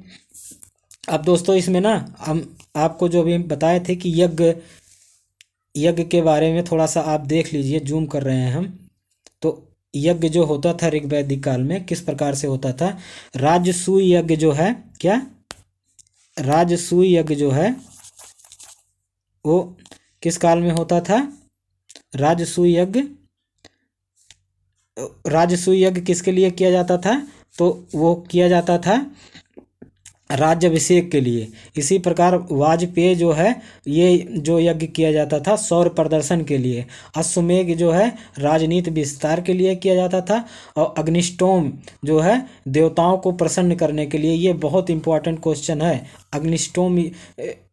अब दोस्तों इसमें ना हम आपको जो भी बताए थे कि यज्ञ यज्ञ के बारे में थोड़ा सा आप देख लीजिए जूम कर रहे हैं हम तो यज्ञ जो होता था ऋग्वैदिक काल में किस प्रकार से होता था राजसूय यज्ञ जो है क्या राजसूय यज्ञ जो है वो किस काल में होता था राजसूय यज्ञ राजसूय यज्ञ किसके लिए किया जाता था तो वो किया जाता था राज्यभिषेक के लिए इसी प्रकार वाजपेयी जो है ये जो यज्ञ किया जाता था सौर प्रदर्शन के लिए अश्वमेघ जो है राजनीति विस्तार के लिए किया जाता था और अग्निष्टोम जो है देवताओं को प्रसन्न करने के लिए ये बहुत इंपॉर्टेंट क्वेश्चन है अग्निष्टोम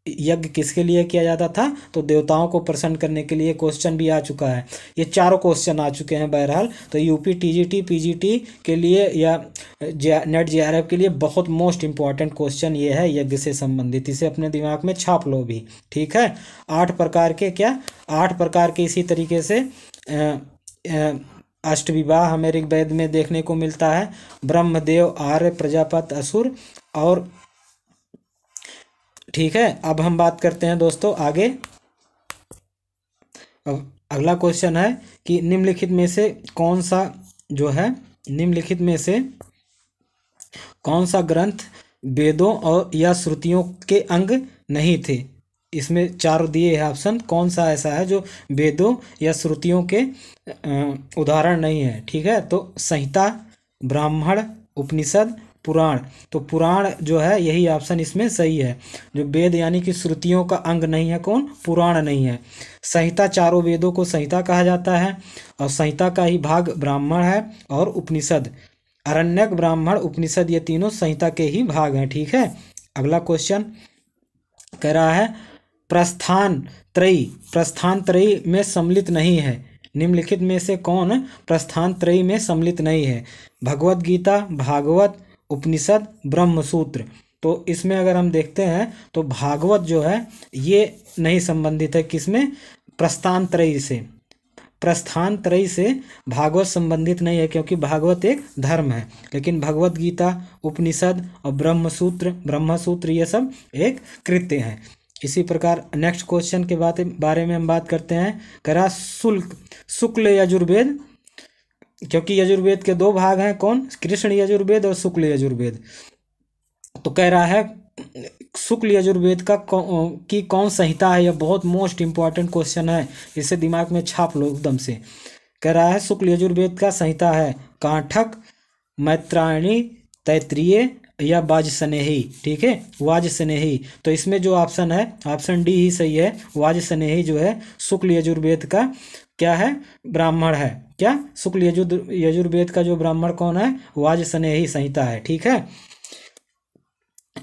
यज्ञ किसके लिए किया जाता था तो देवताओं को प्रसन्न करने के लिए क्वेश्चन भी आ चुका है ये चारों क्वेश्चन आ चुके हैं बहरहाल तो यूपी टीजीटी पीजीटी के लिए या जे नेट जे के लिए बहुत मोस्ट इंपॉर्टेंट क्वेश्चन ये है यज्ञ से संबंधित इसे अपने दिमाग में छाप लो भी ठीक है आठ प्रकार के क्या आठ प्रकार के इसी तरीके से अष्ट विवाह हमेरिक ऋग्वेद में देखने को मिलता है ब्रह्मदेव आर्य प्रजापत असुर और ठीक है अब हम बात करते हैं दोस्तों आगे अब अगला क्वेश्चन है कि निम्नलिखित में से कौन सा जो है निम्नलिखित में से कौन सा ग्रंथ वेदों और या श्रुतियों के अंग नहीं थे इसमें चार दिए हैं ऑप्शन कौन सा ऐसा है जो वेदों या श्रुतियों के उदाहरण नहीं है ठीक है तो संहिता ब्राह्मण उपनिषद पुराण तो पुराण जो है यही ऑप्शन इसमें सही है जो वेद यानी कि श्रुतियों का अंग नहीं है कौन पुराण नहीं है संहिता चारों वेदों को संहिता कहा जाता है और संहिता का ही भाग ब्राह्मण है और उपनिषद अरण्यक ब्राह्मण उपनिषद ये तीनों संहिता के ही भाग हैं ठीक है अगला क्वेश्चन कह रहा है प्रस्थान त्रयी प्रस्थान त्रयी में सम्मिलित नहीं है निम्नलिखित में से कौन प्रस्थान त्रयी में सम्मिलित नहीं है भगवत गीता भागवत उपनिषद ब्रह्मसूत्र तो इसमें अगर हम देखते हैं तो भागवत जो है ये नहीं संबंधित है किसमें प्रस्थान त्रयी से प्रस्थान त्रयी से भागवत संबंधित नहीं है क्योंकि भागवत एक धर्म है लेकिन भगवत गीता उपनिषद और ब्रह्मसूत्र ब्रह्मसूत्र ये सब एक कृत्य हैं इसी प्रकार नेक्स्ट क्वेश्चन के बारे में हम बात करते हैं करा शुल्क शुक्ल यजुर्वेद क्योंकि यजुर्वेद के दो भाग हैं कौन कृष्ण यजुर्वेद और शुक्ल यजुर्वेद तो कह रहा है शुक्ल यजुर्वेद का कौ, की कौन संहिता है यह बहुत मोस्ट इंपॉर्टेंट क्वेश्चन है इसे दिमाग में छाप लो एकदम से कह रहा है शुक्ल यजुर्वेद का संहिता है कांठक मैत्रायणी तैत्रीय या वाज स्नेही ठीक है वाज स्नेही तो इसमें जो ऑप्शन है ऑप्शन डी ही सही है वाज स्नेही जो है शुक्ल यजुर्वेद का क्या है ब्राह्मण है क्या शुक्ल यजुर्वेद का जो ब्राह्मण कौन है वाज स्नेही संहिता है ठीक है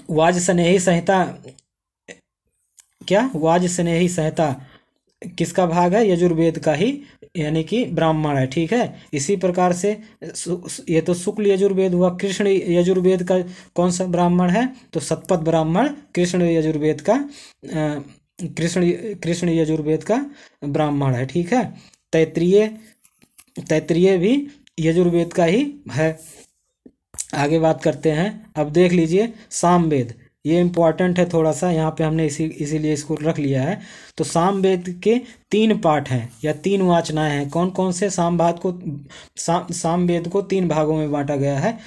वाज स्नेही संहिता क्या वाज स्नेही संहिता किसका भाग है यजुर्वेद का ही यानी कि ब्राह्मण है ठीक है इसी प्रकार से ये तो शुक्ल यजुर्वेद हुआ कृष्ण यजुर्वेद का कौन सा ब्राह्मण है तो सतपथ ब्राह्मण कृष्ण यजुर्वेद का कृष्ण कृष्ण यजुर्वेद का ब्राह्मण है ठीक है तैतृय तैतरीय भी यजुर्वेद का ही है आगे बात करते हैं अब देख लीजिए सामवेद ये इम्पॉर्टेंट है थोड़ा सा यहाँ पे हमने इसी इसीलिए इसको रख लिया है तो सामवेद के तीन पाठ हैं या तीन वाचनाएं हैं कौन कौन से सामवाद को सा, सामवेद को तीन भागों में बांटा गया है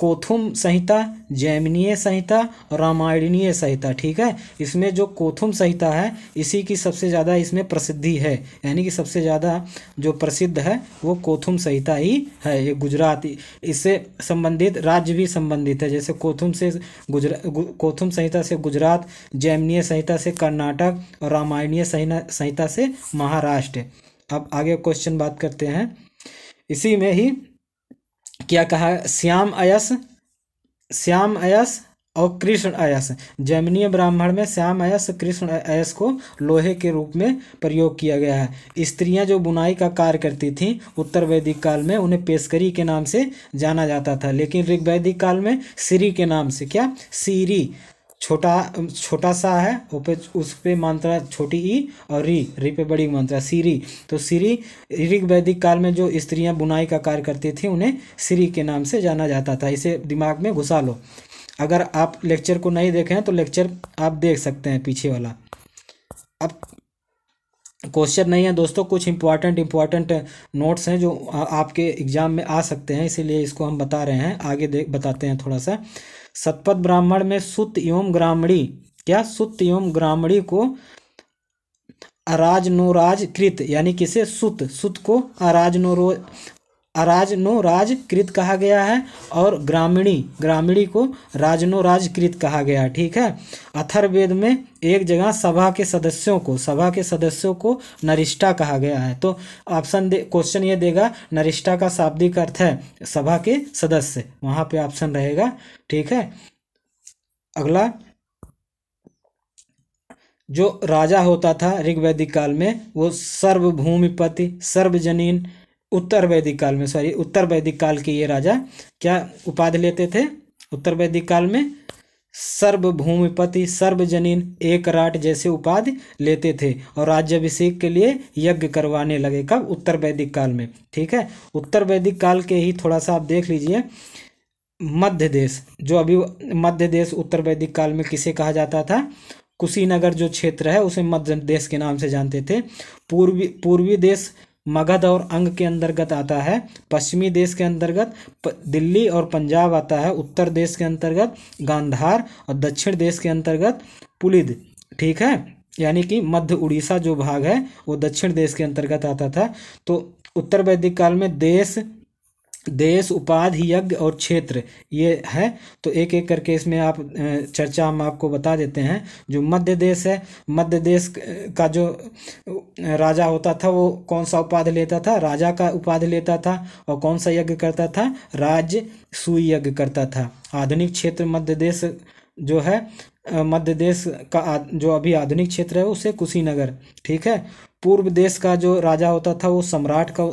कोथुम संहिता जैमिनीय संहिता रामायणीय संहिता ठीक है इसमें जो कोथुम संहिता है इसी की सबसे ज़्यादा इसमें प्रसिद्धि है यानी कि सबसे ज़्यादा जो प्रसिद्ध है वो कोथुम संहिता ही है ये गुजरात इससे संबंधित राज्य भी संबंधित है जैसे कोथुम से गुजरा कोथुम संहिता से गुजरात जैमिनीय संहिता से कर्नाटक और रामायणीय संहिता से महाराष्ट्र अब आगे क्वेश्चन बात करते हैं इसी में ही क्या कहा श्याम अयस श्याम अयस और कृष्ण अयस जैमिनीय ब्राह्मण में श्याम अयस कृष्ण अयस को लोहे के रूप में प्रयोग किया गया है स्त्रियां जो बुनाई का कार्य करती थीं उत्तर वैदिक काल में उन्हें पेशकरी के नाम से जाना जाता था लेकिन ऋग्वैदिक काल में श्री के नाम से क्या सीरी छोटा छोटा सा है वो पे उस पे मात्रा छोटी ई और री री पे बड़ी मात्रा सीरी तो सीरी ऋग वैदिक काल में जो स्त्रियां बुनाई का कार्य करती थी उन्हें सीरी के नाम से जाना जाता था इसे दिमाग में घुसा लो अगर आप लेक्चर को नहीं देखे हैं तो लेक्चर आप देख सकते हैं पीछे वाला अब क्वेश्चन नहीं है दोस्तों कुछ इंपॉर्टेंट इंपॉर्टेंट नोट्स हैं जो आपके एग्ज़ाम में आ सकते हैं इसीलिए इसको हम बता रहे हैं आगे देख बताते हैं थोड़ा सा सतपथ ब्राह्मण में सुत एवं ग्रामणी क्या सुत एवं ग्रामणी को अराजनोराजकृत यानी किसे सुत सुत को अराजनोरो अराजनो राजकृत कहा गया है और ग्रामीणी ग्रामीणी को राजनो राजकृत कहा गया है ठीक है अथर्वेद में एक जगह सभा के सदस्यों को सभा के सदस्यों को नरिष्ठा कहा गया है तो ऑप्शन दे क्वेश्चन ये देगा नरिष्ठा का शाब्दिक अर्थ है सभा के सदस्य वहां पे ऑप्शन रहेगा ठीक है अगला जो राजा होता था ऋग्वैदिक काल में वो सर्वभूमिपति सर्वजनीन उत्तर वैदिक काल में सॉरी उत्तर वैदिक काल के ये राजा क्या उपाधि लेते थे उत्तर वैदिक काल में सर्वभूमिपति सर्वजनीन एक राट जैसे उपाधि लेते थे और राज्यभिषेक के लिए यज्ञ करवाने लगे कब उत्तर वैदिक काल में ठीक है उत्तर वैदिक काल के ही थोड़ा सा आप देख लीजिए मध्य देश जो अभी मध्य देश उत्तर वैदिक काल में किसे कहा जाता था कुशीनगर जो क्षेत्र है उसे मध्य देश के नाम से जानते थे पूर्वी पूर्वी देश मगध और अंग के अंतर्गत आता है पश्चिमी देश के अंतर्गत दिल्ली और पंजाब आता है उत्तर देश के अंतर्गत गांधार और दक्षिण देश के अंतर्गत पुलिद ठीक है यानी कि मध्य उड़ीसा जो भाग है वो दक्षिण देश के अंतर्गत आता था तो उत्तर वैदिक काल में देश देश उपाधि यज्ञ और क्षेत्र ये है तो एक एक करके इसमें आप चर्चा हम आपको बता देते हैं जो मध्य देश है मध्य देश का जो राजा होता था वो कौन सा उपाधि लेता था राजा का उपाधि लेता था और कौन सा यज्ञ करता था राज्य सुई यज्ञ करता था आधुनिक क्षेत्र मध्य देश जो है मध्य देश का जो अभी आधुनिक क्षेत्र है उसे कुशीनगर ठीक है पूर्व देश का जो राजा होता था वो सम्राट का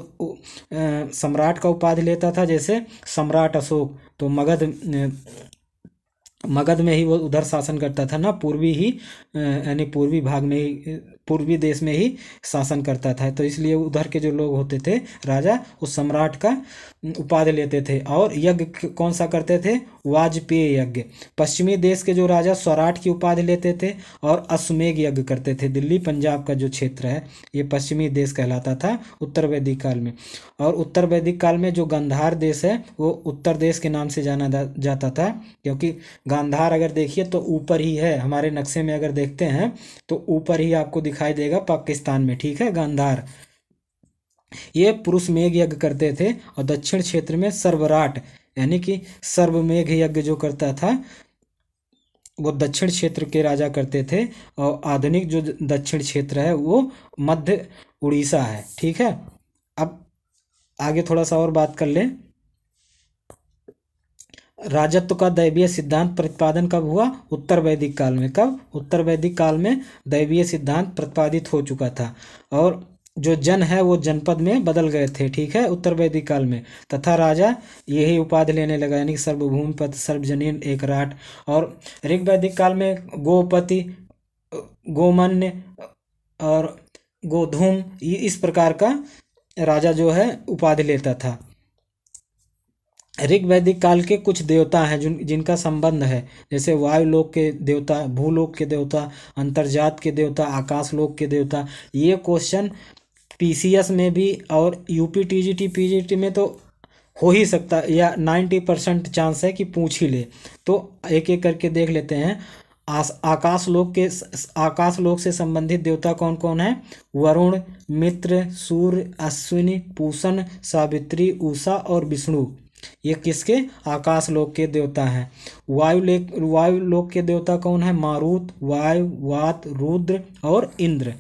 सम्राट का उपाधि लेता था जैसे सम्राट अशोक तो मगध मगध में ही वो उधर शासन करता था ना पूर्वी ही यानी पूर्वी भाग में ही पूर्वी देश में ही शासन करता था तो इसलिए उधर के जो लोग होते थे राजा उस सम्राट का उपाधि लेते थे और यज्ञ कौन सा करते थे वाजपेय यज्ञ पश्चिमी देश के जो राजा स्वराट की उपाधि लेते थे और अश्वमेघ यज्ञ करते थे दिल्ली पंजाब का जो क्षेत्र है ये पश्चिमी देश कहलाता था उत्तर वैदिक काल में और उत्तर वैदिक काल में जो गंधार देश है वो उत्तर देश के नाम से जाना जाता था क्योंकि गांधार अगर देखिए तो ऊपर ही है हमारे नक्शे में अगर देखते हैं तो ऊपर ही आपको दिख दिखाई देगा पाकिस्तान में ठीक है गांधार ये पुरुष मेघ यज्ञ करते थे और दक्षिण क्षेत्र में सर्वराट यानी कि सर्वमेघ यज्ञ जो करता था वो दक्षिण क्षेत्र के राजा करते थे और आधुनिक जो दक्षिण क्षेत्र है वो मध्य उड़ीसा है ठीक है अब आगे थोड़ा सा और बात कर लें राजत्व का दैवीय सिद्धांत प्रतिपादन कब हुआ उत्तर वैदिक काल में कब उत्तर वैदिक काल में दैवीय सिद्धांत प्रतिपादित हो चुका था और जो जन है वो जनपद में बदल गए थे ठीक है उत्तर वैदिक काल में तथा राजा यही उपाधि लेने लगा यानी सर्वभूमि पद सर्वजनीन एक राट और ऋग वैदिक काल में गोपति गोमन्य और गोधूम इस प्रकार का राजा जो है उपाधि लेता था ऋग वैदिक काल के कुछ देवता हैं जिन जिनका संबंध है जैसे वायु लोक के देवता भूलोक के देवता अंतर्जात के देवता आकाश लोक के देवता ये क्वेश्चन पीसीएस में भी और यूपी टीजीटी पीजीटी में तो हो ही सकता या नाइन्टी परसेंट चांस है कि पूछ ही ले तो एक एक करके देख लेते हैं आस आकाश लोक के आकाश लोक से संबंधित देवता कौन कौन है वरुण मित्र सूर्य अश्विनी पूषण सावित्री ऊषा और विष्णु ये किसके आकाश लोक के देवता हैं वायु लेक वायु लोक के देवता कौन है मारुत वायु वात रुद्र और इंद्र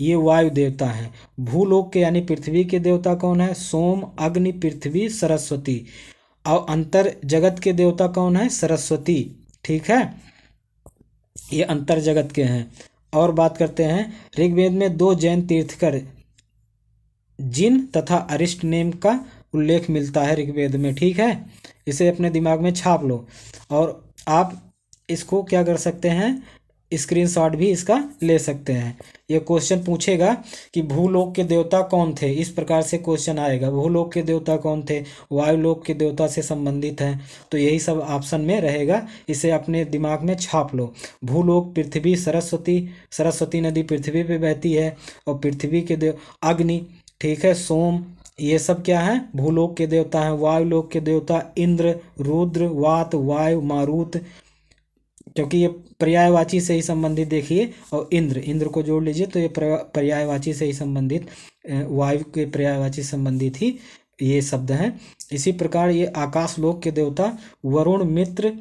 ये वायु देवता हैं भूलोक के यानी पृथ्वी के देवता कौन है सोम अग्नि पृथ्वी सरस्वती और अंतर जगत के देवता कौन है सरस्वती ठीक है ये अंतर जगत के हैं और बात करते हैं ऋग्वेद में दो जैन तीर्थकर जिन तथा अरिष्ट नेम का उल्लेख मिलता है ऋग्वेद में ठीक है इसे अपने दिमाग में छाप लो और आप इसको क्या कर सकते हैं स्क्रीनशॉट भी इसका ले सकते हैं ये क्वेश्चन पूछेगा कि भूलोक के देवता कौन थे इस प्रकार से क्वेश्चन आएगा भूलोक के देवता कौन थे वायुलोक के देवता से संबंधित हैं तो यही सब ऑप्शन में रहेगा इसे अपने दिमाग में छाप लो भूलोक पृथ्वी सरस्वती सरस्वती नदी पृथ्वी पे बहती है और पृथ्वी के देव अग्नि ठीक है सोम ये सब क्या है भूलोक के देवता हैं वायुलोक के देवता इंद्र रुद्र वात वायु मारुत क्योंकि ये पर्यायवाची से ही संबंधित देखिए और इंद्र इंद्र को जोड़ लीजिए तो ये पर्यायवाची से ही संबंधित वायु के पर्यायवाची संबंधित ही ये शब्द हैं इसी प्रकार ये आकाश लोक के देवता वरुण मित्र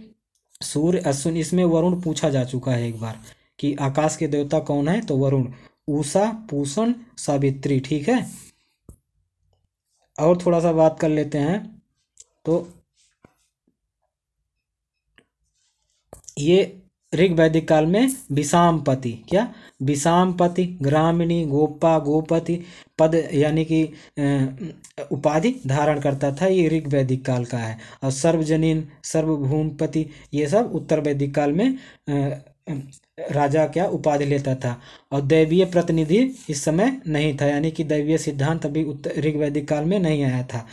सूर्य अश्विन इसमें वरुण पूछा जा चुका है एक बार कि आकाश के देवता कौन है तो वरुण ऊषा पूषण सावित्री ठीक है और थोड़ा सा बात कर लेते हैं तो ये ऋग वैदिक काल में विषामपति क्या विषामपति ग्रामिणी गोपा गोपति पद यानी कि उपाधि धारण करता था ये ऋग वैदिक काल का है और सर्वजनीन सर्वभूमपति ये सब उत्तर वैदिक काल में राजा क्या उपाधि लेता था और दैवीय प्रतिनिधि इस समय नहीं था यानी कि दैवीय सिद्धांत अभी ऋग्वैदिक काल में नहीं आया था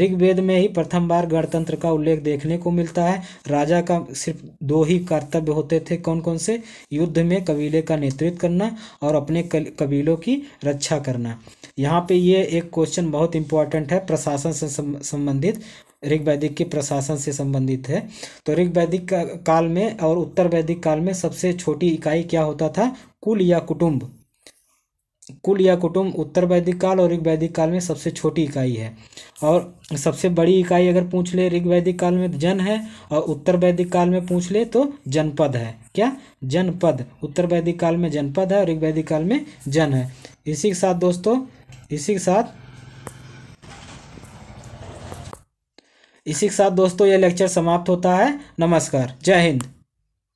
ऋग्वेद में ही प्रथम बार गणतंत्र का उल्लेख देखने को मिलता है राजा का सिर्फ दो ही कर्तव्य होते थे कौन कौन से युद्ध में कबीले का नेतृत्व करना और अपने कबीलों की रक्षा करना यहाँ पे ये एक क्वेश्चन बहुत इंपॉर्टेंट है प्रशासन से संबंधित ऋग वैदिक के प्रशासन से संबंधित है तो ऋग वैदिक काल में और उत्तर वैदिक काल में सबसे छोटी इकाई क्या होता था कुल या कुटुंब कुल या कुटुंब उत्तर वैदिक काल और ऋग वैदिक काल में सबसे छोटी इकाई है और सबसे बड़ी इकाई अगर पूछ ले ऋग वैदिक काल में जन है और उत्तर वैदिक काल में पूछ ले तो जनपद है क्या जनपद उत्तर वैदिक काल में जनपद है और ऋग वैदिक काल में जन है इसी के साथ दोस्तों इसी के साथ इसी के साथ दोस्तों यह लेक्चर समाप्त होता है नमस्कार जय हिंद